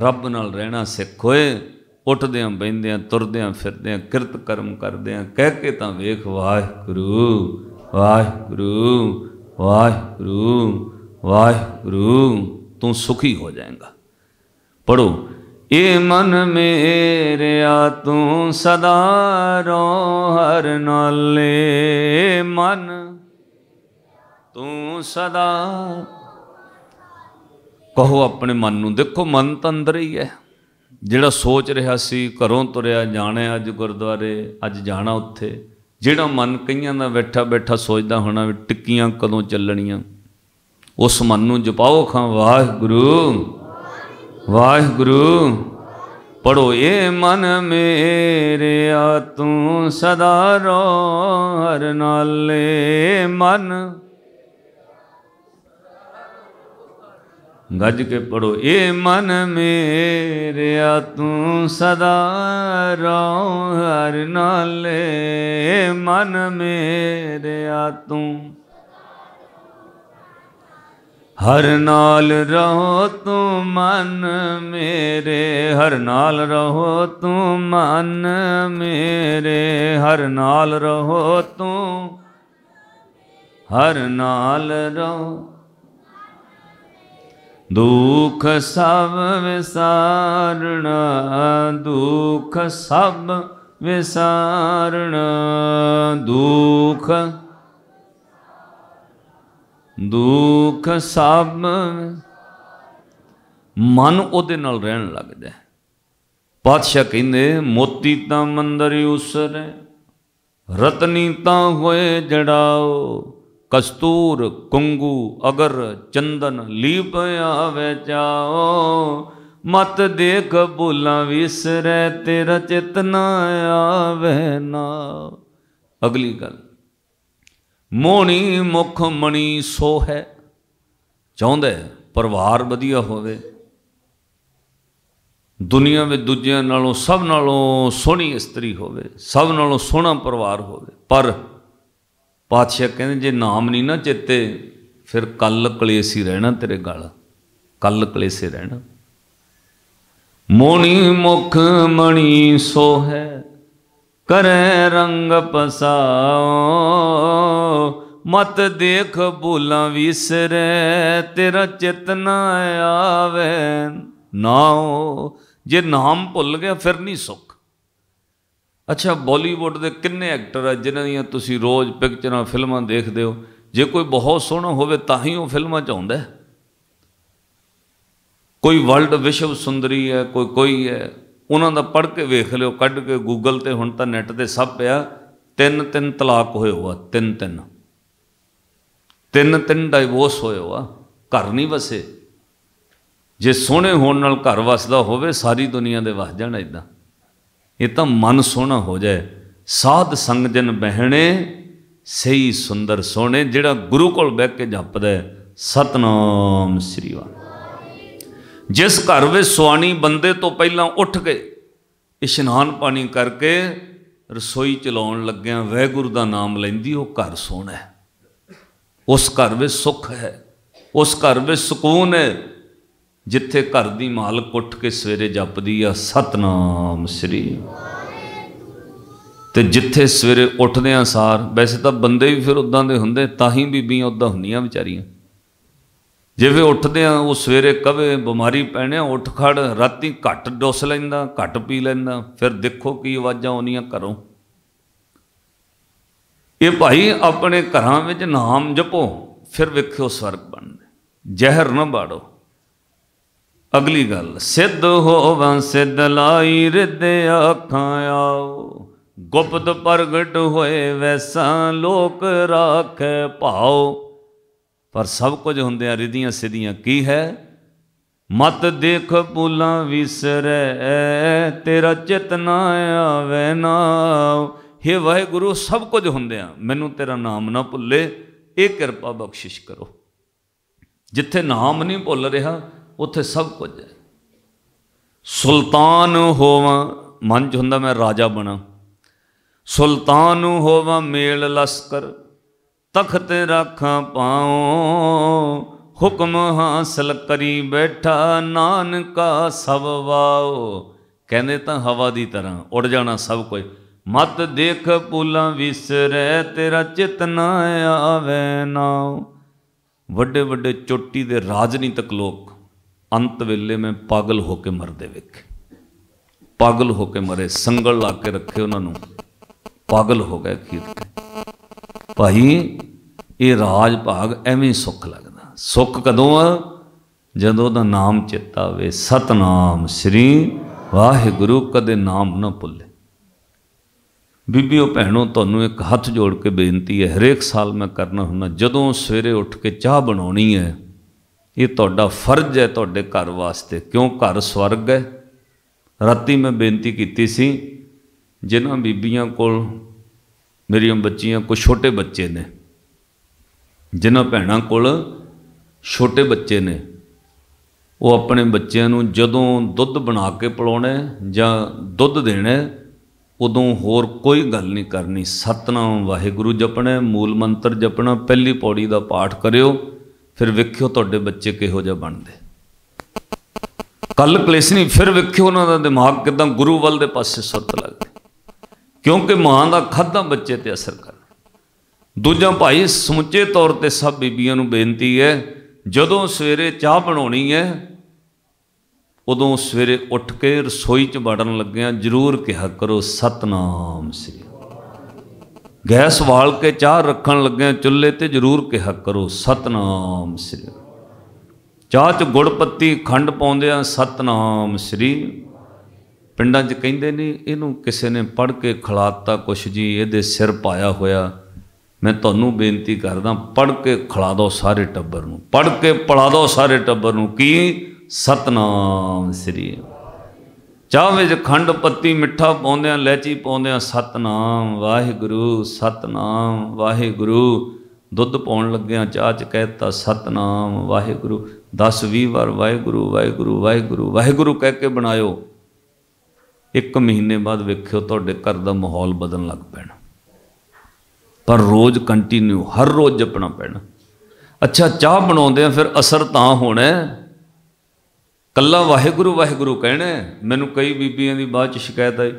ਰੱਬ ਨਾਲ ਰਹਿਣਾ ਸਿੱਖ ਹੋਏ ਉੱਠਦਿਆਂ ਬੈੰਦਿਆਂ ਤੁਰਦਿਆਂ ਫਿਰਦਿਆਂ ਕਿਰਤ ਕਰਮ ਕਰਦਿਆਂ ਕਹਿ ਕੇ ਤਾਂ ਵੇਖ ਵਾਹਿਗੁਰੂ ਵਾਹਿਗੁਰੂ ਵਾਹਿਗੁਰੂ ਵਾਹਿਗੁਰੂ ਤੂੰ ਸੁਖੀ ਹੋ ਜਾਏਗਾ ਪੜੋ ਏ ਮਨ ਮੇਰਿਆ ਤੂੰ ਸਦਾ ਰੋ ਹਰ ਨਾਲੇ ਮਨ ਤੂੰ ਸਦਾ ਕਹੋ ਆਪਣੇ ਮਨ ਨੂੰ ਦੇਖੋ ਮਨ ਤਾਂ ਅੰਦਰ ਹੀ ਹੈ ਜਿਹੜਾ ਸੋਚ ਰਿਹਾ ਸੀ ਘਰੋਂ ਤੁਰਿਆ ਜਾਣਾ ਅੱਜ ਗੁਰਦੁਆਰੇ ਅੱਜ ਜਾਣਾ ਉੱਥੇ ਜਿਹੜਾ ਮਨ ਕਈਆਂ ਦਾ ਬੈਠਾ ਬੈਠਾ ਸੋਚਦਾ ਹੋਣਾ ਵੀ ਟਿੱਕੀਆਂ ਕਦੋਂ ਚੱਲਣੀਆਂ ਉਸ ਮਨ ਨੂੰ ਜਪਾਓ ਖਾਂ ਵਾਹਿਗੁਰੂ ਵਾਹਿਗੁਰੂ ਪੜੋ ਇਹ ਮਨ ਮੇਰਿਆ ਤੂੰ ਸਦਾ ਰੋ ਹਰ ਨਾਲੇ ਮਨ ਗੱਜ ਕੇ ਪੜੋ ਇਹ ਮਨ ਮੇਰਿਆ ਤੂੰ ਸਦਾ ਰਹੁ ਹਰ ਨਾਲੇ ਮਨ ਮੇਰਿਆ ਤੂੰ ਹਰ ਨਾਲ ਰਹੋ ਤੂੰ ਮਨ ਮੇਰੇ ਹਰ ਨਾਲ ਰਹੋ ਤੂੰ ਮਨ ਮੇਰੇ ਹਰ ਨਾਲ ਰਹੋ ਤੂੰ ਹਰ ਨਾਲ ਰਹੋ ਦੁਖ ਸਭ ਵਿਸਾਰਣਾ ਦੁਖ ਸਭ ਵਿਸਾਰਣਾ ਦੁਖ ਦੁਖ ਸਭ ਮਨ ਉਹਦੇ ਨਾਲ ਰਹਿਣ ਲੱਗਦਾ ਪਾਤਸ਼ਾਹ ਕਹਿੰਦੇ ਮੋਤੀ ਤਾਂ ਮੰਦਰ ਉਸਰੇ ਰਤਨੀ ਤਾਂ ਹੋਏ ਜੜਾਓ ਕਸਤੂਰ ਕੁੰਗੂ ਅਗਰ ਚੰਦਨ ਲੀਪ ਆਵੇ ਵਿਚਾਓ ਮਤ ਦੇਖ ਭੁੱਲਾਂ ਵਿਸਰੈ ਤੇਰਾ ਚਿਤ ਨਾ ਆਵੇ ਨਾ ਅਗਲੀ ਗੱਲ ਮੋਣੀ ਮੁਖ ਮਣੀ ਸੋ ਹੈ ਚਾਹੁੰਦਾ ਪਰਿਵਾਰ ਵਧੀਆ ਹੋਵੇ ਦੁਨੀਆ ਵਿੱਚ ਦੂਜਿਆਂ ਨਾਲੋਂ ਸਭ ਨਾਲੋਂ ਸੋਹਣੀ ਇਸਤਰੀ ਹੋਵੇ ਸਭ ਨਾਲੋਂ ਸੋਹਣਾ ਪਰਿਵਾਰ ਹੋਵੇ ਪਰ ਪਾਤਸ਼ਾਹ ਕਹਿੰਦੇ ਜੇ ਨਾਮ ਨਹੀਂ ਨਾ ਚੇਤੇ ਫਿਰ ਕੱਲ ਕਲੇਸੀ ਰਹਿਣਾ ਤੇਰੇ ਗਲ ਕੱਲ ਕਲੇਸੇ ਰਹਿਣਾ ਮੋਣੀ ਮੁਖ ਮਣੀ ਸੋ ਹੈ ਕਰੇ ਰੰਗ ਪਸਾਉ ਮਤ ਦੇਖ ਭੁਲਾ ਵਿਸਰੇ ਤੇਰਾ ਚਿਤ ਨਾ ਆਵੇ ਨਾਉ ਜੇ ਨਾਮ ਭੁੱਲ ਗਿਆ ਫਿਰ ਨਹੀਂ ਸੋ ਅੱਛਾ ਬਾਲੀਵੁੱਡ ਦੇ ਕਿੰਨੇ ਐਕਟਰ ਆ ਜਿਨ੍ਹਾਂ ਦੀਆਂ ਤੁਸੀਂ ਰੋਜ਼ ਪਿਕਚਰਾਂ ਫਿਲਮਾਂ ਦੇਖਦੇ ਹੋ ਜੇ ਕੋਈ ਬਹੁਤ ਸੋਹਣਾ ਹੋਵੇ ਤਾਂ ਹੀ ਉਹ ਫਿਲਮਾਂ 'ਚ ਆਉਂਦਾ ਕੋਈ ਵਰਲਡ ਵਿਸ਼ਵ ਸੁੰਦਰੀ ਹੈ ਕੋਈ ਕੋਈ ਹੈ ਉਹਨਾਂ ਦਾ ਪੜ੍ਹ ਕੇ ਵੇਖ ਲਿਓ ਕੱਢ ਕੇ ਗੂਗਲ ਤੇ ਹੁਣ ਤਾਂ ਨੈਟ ਤੇ ਸਭ ਪਿਆ ਤਿੰਨ ਤਿੰਨ ਤਲਾਕ ਹੋਏ ਹੋਆ ਤਿੰਨ ਤਿੰਨ ਤਿੰਨ ਤਿੰਨ ਡਾਈਵੋਰਸ ਹੋਏ ਹੋਆ ਘਰ ਨਹੀਂ ਵਸੇ ਜੇ ਸੋਹਣੇ ਹੋਣ ਨਾਲ ਘਰ ਵਸਦਾ ਹੋਵੇ ਸਾਰੀ ਦੁਨੀਆ ਦੇ ਵਸ ਜਾਣਾ ਇਦਾਂ ਇਹ ਤਾਂ ਮਨ ਸੋਹਣਾ ਹੋ ਜਾਏ ਸਾਧ ਸੰਗ ਜਨ ਬਹਿਣੇ ਸਹੀ ਸੁੰਦਰ ਸੋਹਣੇ ਜਿਹੜਾ ਗੁਰੂ ਕੋਲ ਬਹਿ ਕੇ ਜਪਦਾ ਸਤਨਾਮ ਸ੍ਰੀ ਵਾਹਿਗੁਰੂ ਜਿਸ ਘਰ ਵਿੱਚ ਸੁਆਣੀ ਬੰਦੇ ਤੋਂ ਪਹਿਲਾਂ ਉੱਠ ਕੇ ਇਸ਼ਨਾਨ ਪਾਣੀ ਕਰਕੇ ਰਸੋਈ ਚਲਾਉਣ ਲੱਗਿਆਂ ਵਾਹਿਗੁਰੂ ਦਾ ਨਾਮ ਲੈਂਦੀ ਉਹ ਘਰ ਸੋਹਣਾ ਹੈ ਉਸ ਘਰ ਵਿੱਚ ਸੁੱਖ ਹੈ ਉਸ ਘਰ ਵਿੱਚ ਸਕੂਨ ਹੈ ਜਿੱਥੇ ਘਰ ਦੀ ਮਾਲਕ ਉੱਠ ਕੇ ਸਵੇਰੇ ਜਪਦੀ ਆ ਸਤਨਾਮ ਸ੍ਰੀ ਤੇ ਜਿੱਥੇ ਸਵੇਰੇ ਉੱਠਦੇ ਆ ਸਾਰ ਵੈਸੇ ਤਾਂ ਬੰਦੇ ਵੀ ਫਿਰ ਉਦਾਂ ਦੇ ਹੁੰਦੇ ਤਾਂ ਹੀ ਬੀਬੀਆਂ ਉਦਾਂ ਹੁੰਦੀਆਂ ਵਿਚਾਰੀਆਂ ਜਿਵੇਂ ਉੱਠਦੇ ਆ ਉਹ ਸਵੇਰੇ ਕਵੇ ਬਿਮਾਰੀ ਪੈਣਿਆ ਉੱਠ ਖੜ ਰਾਤੀ ਘੱਟ ਡੋਸ ਲੈਂਦਾ ਘੱਟ ਪੀ ਲੈਂਦਾ ਫਿਰ ਦੇਖੋ ਕੀ ਆਵਾਜ਼ਾਂ ਆਉਣੀਆਂ ਘਰੋਂ ਇਹ ਭਾਈ ਆਪਣੇ ਘਰਾਂ ਵਿੱਚ ਨਾਮ ਜਪੋ ਫਿਰ ਵੇਖਿਓ ਸਵਰਗ ਬਣਦਾ ਜ਼ਹਿਰ ਨਾ ਬਾੜੋ ਅਗਲੀ ਗੱਲ ਸਿੱਧ ਹੋਵਾਂ ਸਿੱਧ ਲਾਈ ਰਿੱਧੇ ਆਖਾਂ ਆਓ ਗੁਪਤ ਪ੍ਰਗਟ ਹੋਏ ਵੈਸਾ ਲੋਕ ਰਾਖੇ ਭਾਉ ਪਰ ਸਭ ਕੁਝ ਹੁੰਦਿਆਂ ਰਿਧੀਆਂ ਸਿਧੀਆਂ ਕੀ ਹੈ ਮਤ ਦੇਖ ਪੂਲਾਂ ਵਿਸਰੇ ਤੇਰਾ ਚਿਤ ਨਾ ਆਵੇ ਨਾ हे ਵਾਹਿਗੁਰੂ ਸਭ ਕੁਝ ਹੁੰਦਿਆਂ ਮੈਨੂੰ ਤੇਰਾ ਨਾਮ ਨਾ ਭੁੱਲੇ ਇਹ ਕਿਰਪਾ ਬਖਸ਼ਿਸ਼ ਕਰੋ ਜਿੱਥੇ ਨਾਮ ਨਹੀਂ ਭੁੱਲ ਰਿਹਾ ਉੱਥੇ ਸਭ ਕੁਝ ਹੈ ਸੁਲਤਾਨ ਹੋਵਾਂ ਮਨ ਚ ਹੁੰਦਾ ਮੈਂ ਰਾਜਾ ਬਣਾ ਸੁਲਤਾਨ ਹੋਵਾਂ ਮੇਲ ਲਸਕਰ ਤਖਤ ਰਾਖਾਂ ਪਾਉ ਹੁਕਮ ਹਾਸਲ ਕਰੀ ਬੈਠਾ ਨਾਨਕਾ ਸਭ ਵਾਉ ਕਹਿੰਦੇ ਤਾਂ ਹਵਾ ਦੀ ਤਰ੍ਹਾਂ ਉੱਡ ਜਾਣਾ ਸਭ ਕੁਝ ਮਤ ਦੇਖ ਪੂਲਾ ਵਿਸਰੈ ਤੇਰਾ ਚਿਤ ਨਾ ਆਵੇ ਨਾ ਵੱਡੇ ਵੱਡੇ ਚੋਟੀ ਦੇ ਰਾਜਨੀਤਕ ਲੋਕ ਅੰਤ ਵੇਲੇ ਮੈਂ ਪਾਗਲ ਹੋ ਕੇ ਮਰਦੇ ਵੇਖੇ ਪਾਗਲ ਹੋ ਕੇ ਮਰੇ ਸੰਗਲ ਲਾ ਕੇ ਰੱਖੇ ਉਹਨਾਂ ਨੂੰ ਪਾਗਲ ਹੋ ਗਏ ਅਖੀਰ ਭਾਈ ਇਹ ਰਾਜ ਭਾਗ ਐਵੇਂ ਸੁੱਖ ਲੱਗਦਾ ਸੁੱਖ ਕਦੋਂ ਆ ਜਦੋਂ ਦਾ ਨਾਮ ਚਿੱਤ ਆਵੇ ਸਤਨਾਮ ਸ੍ਰੀ ਵਾਹਿਗੁਰੂ ਕਦੇ ਨਾਮ ਨਾ ਭੁੱਲੇ ਬੀਬੀਓ ਭੈਣੋ ਤੁਹਾਨੂੰ ਇੱਕ ਹੱਥ ਜੋੜ ਕੇ ਬੇਨਤੀ ਹੈ ਹਰੇਕ ਸਾਲ ਮੈਂ ਕਰਨਾ ਹੁੰਦਾ ਜਦੋਂ ਸਵੇਰੇ ਉੱਠ ਕੇ ਚਾਹ ਬਣਾਉਣੀ ਹੈ ਇਹ ਤੁਹਾਡਾ ਫਰਜ਼ ਹੈ ਤੁਹਾਡੇ ਘਰ ਵਾਸਤੇ ਕਿਉਂ ਘਰ ਸਵਰਗ ਹੈ ਰਾਤੀ ਮੈਂ ਬੇਨਤੀ ਕੀਤੀ ਸੀ ਜਿਨ੍ਹਾਂ ਬੀਬੀਆਂ ਕੋਲ ਮੇਰੀਆਂ ਬੱਚੀਆਂ ਕੋ ਛੋਟੇ ਬੱਚੇ ਨੇ ਜਿਨ੍ਹਾਂ ਭੈਣਾਂ ਕੋਲ ਛੋਟੇ ਬੱਚੇ ਨੇ ਉਹ ਆਪਣੇ ਬੱਚਿਆਂ ਨੂੰ ਜਦੋਂ ਦੁੱਧ ਬਣਾ ਕੇ ਪਿਲਾਉਣਾ ਜਾਂ ਦੁੱਧ ਦੇਣਾ ਉਦੋਂ ਹੋਰ ਕੋਈ ਗੱਲ ਨਹੀਂ ਕਰਨੀ ਸਤਨਾਮ ਵਾਹਿਗੁਰੂ ਜਪਣਾ ਮੂਲ ਮੰਤਰ ਜਪਣਾ ਪਹਿਲੀ ਪੌੜੀ ਦਾ ਪਾਠ ਕਰਿਓ ਫਿਰ ਵੇਖਿਓ ਤੁਹਾਡੇ ਬੱਚੇ ਕਿਹੋ ਜਿਹਾ ਬਣਦੇ ਕੱਲ ਕਲੇਸ਼ ਨਹੀਂ ਫਿਰ ਵੇਖਿਓ ਉਹਨਾਂ ਦਾ ਦਿਮਾਗ ਕਿਦਾਂ ਗੁਰੂ ਵੱਲ ਦੇ ਪਾਸੇ ਸੁਰਤ ਲੱਗਦਾ ਕਿਉਂਕਿ ਮਾਂ ਦਾ ਖਾਦਾ ਬੱਚੇ ਤੇ ਅਸਰ ਕਰਦਾ ਦੂਜਾ ਭਾਈ ਸਮੁੱਚੇ ਤੌਰ ਤੇ ਸਭ ਬੀਬੀਆਂ ਨੂੰ ਬੇਨਤੀ ਹੈ ਜਦੋਂ ਸਵੇਰੇ ਚਾਹ ਬਣਾਉਣੀ ਹੈ ਉਦੋਂ ਸਵੇਰੇ ਉੱਠ ਕੇ ਰਸੋਈ 'ਚ ਵੜਨ ਲੱਗਿਆਂ ਜ਼ਰੂਰ ਕਿਹਾ ਕਰੋ ਸਤਨਾਮ ਸ੍ਰੀ ਗੈਸ ਵਾਲ ਕੇ ਚਾਹ ਰੱਖਣ ਲੱਗੇ ਚੁੱਲ੍ਹੇ ਤੇ ਜ਼ਰੂਰ ਕਿਹਾ ਕਰੋ ਸਤਨਾਮ ਸ੍ਰੀ ਚਾਹ 'ਚ ਗੁੜ ਪੱਤੀ ਖੰਡ ਪਾਉਂਦੇ ਆ ਸਤਨਾਮ ਸ੍ਰੀ ਪਿੰਡਾਂ 'ਚ ਕਹਿੰਦੇ ਨੇ ਇਹਨੂੰ ਕਿਸੇ ਨੇ ਪੜ ਕੇ ਖਲਾਤਾ ਕੁਛ ਜੀ ਇਹਦੇ ਸਿਰ ਪਾਇਆ ਹੋਇਆ ਮੈਂ ਤੁਹਾਨੂੰ ਬੇਨਤੀ ਕਰਦਾ ਪੜ ਕੇ ਖਲਾ ਦੋ ਸਾਰੇ ਟੱਬਰ ਨੂੰ ਪੜ ਕੇ ਪੜਾ ਦੋ ਸਾਰੇ ਟੱਬਰ ਨੂੰ ਕੀ ਸਤਨਾਮ ਸ੍ਰੀ ਚਾਹ ਵਿੱਚ ਖੰਡ ਪੱਤੀ ਮਿੱਠਾ ਪਾਉਂਦੇ ਆ ਲੈਚੀ ਪਾਉਂਦੇ ਆ ਸਤਨਾਮ ਵਾਹਿਗੁਰੂ ਸਤਨਾਮ ਵਾਹਿਗੁਰੂ ਦੁੱਧ ਪਾਉਣ ਲੱਗਿਆਂ ਚਾਹ ਚ ਕਹਿਤਾ ਸਤਨਾਮ ਵਾਹਿਗੁਰੂ 10 20 ਵਾਰ ਵਾਹਿਗੁਰੂ ਵਾਹਿਗੁਰੂ ਵਾਹਿਗੁਰੂ ਵਾਹਿਗੁਰੂ ਕਹਿ ਕੇ ਬਣਾਇਓ ਇੱਕ ਮਹੀਨੇ ਬਾਅਦ ਵੇਖਿਓ ਤੁਹਾਡੇ ਘਰ ਦਾ ਮਾਹੌਲ ਬਦਲਣ ਲੱਗ ਪੈਣਾ ਪਰ ਰੋਜ਼ ਕੰਟੀਨਿਊ ਹਰ ਰੋਜ਼ ਜਪਣਾ ਪੈਣਾ ਅੱਛਾ ਚਾਹ ਬਣਾਉਂਦੇ ਆ ਫਿਰ ਅਸਰ ਤਾਂ ਹੋਣਾ ਕੱਲਾ ਵਾਹਿਗੁਰੂ ਵਾਹਿਗੁਰੂ ਕਹਿਣਾ ਮੈਨੂੰ ਕਈ ਬੀਬੀਆਂ ਦੀ ਬਾਅਦ ਚ ਸ਼ਿਕਾਇਤ ਆਈ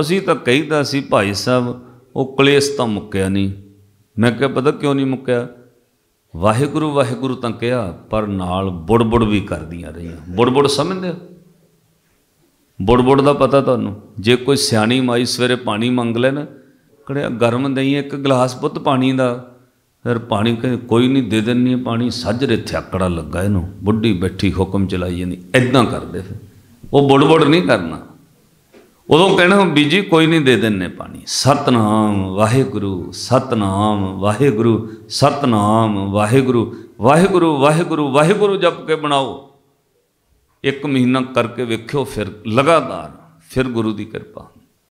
ਅਸੀਂ ਤਾਂ ਕਹਿੰਦਾ ਸੀ ਭਾਈ ਸਾਹਿਬ ਉਹ ਕਲੇਸ਼ ਤਾਂ ਮੁੱਕਿਆ ਨਹੀਂ ਮੈਂ ਕਿਹਾ ਪਤਾ ਕਿਉਂ ਨਹੀਂ ਮੁੱਕਿਆ ਵਾਹਿਗੁਰੂ ਵਾਹਿਗੁਰੂ ਤਾਂ ਕਿਹਾ ਪਰ ਨਾਲ ਬੁੜਬੁੜ ਵੀ ਕਰਦੀਆਂ ਰਹੀਆਂ ਬੁੜਬੁੜ ਸਮਝਦੇ ਹੋ ਬੁੜਬੁੜ ਦਾ ਪਤਾ ਤੁਹਾਨੂੰ ਜੇ ਕੋਈ ਸਿਆਣੀ ਮਾਈ ਸਵੇਰੇ ਪਾਣੀ ਮੰਗ ਲੈਣ ਕੜਿਆ ਗਰਮ ਦਈ ਇੱਕ ਗਲਾਸ ਪੁੱਤ ਪਾਣੀ ਦਾ ਫਿਰ ਪਾਣੀ ਕਹਿੰਦੇ ਕੋਈ ਨਹੀਂ ਦੇ ਦੇਣੀ ਪਾਣੀ ਸੱਜਰੇ ਥਿਆਕੜਾ ਲੱਗਾ ਇਹਨੂੰ ਬੁੱਢੀ ਬੈਠੀ ਹੁਕਮ ਚਲਾਈ ਜਾਂਦੀ ਐਦਾਂ ਕਰਦੇ ਫਿਰ ਉਹ ਬੁੜਬੁੜ ਨਹੀਂ ਕਰਨਾ ਉਦੋਂ ਕਹਿਣਾ ਬੀਜੀ ਕੋਈ ਨਹੀਂ ਦੇ ਦੇਣੇ ਪਾਣੀ ਸਤਨਾਮ ਵਾਹਿਗੁਰੂ ਸਤਨਾਮ ਵਾਹਿਗੁਰੂ ਸਤਨਾਮ ਵਾਹਿਗੁਰੂ ਵਾਹਿਗੁਰੂ ਵਾਹਿਗੁਰੂ ਵਾਹਿਗੁਰੂ ਜਪ ਕੇ ਬਣਾਓ ਇੱਕ ਮਹੀਨਾ ਕਰਕੇ ਵੇਖਿਓ ਫਿਰ ਲਗਾਤਾਰ ਫਿਰ ਗੁਰੂ ਦੀ ਕਿਰਪਾ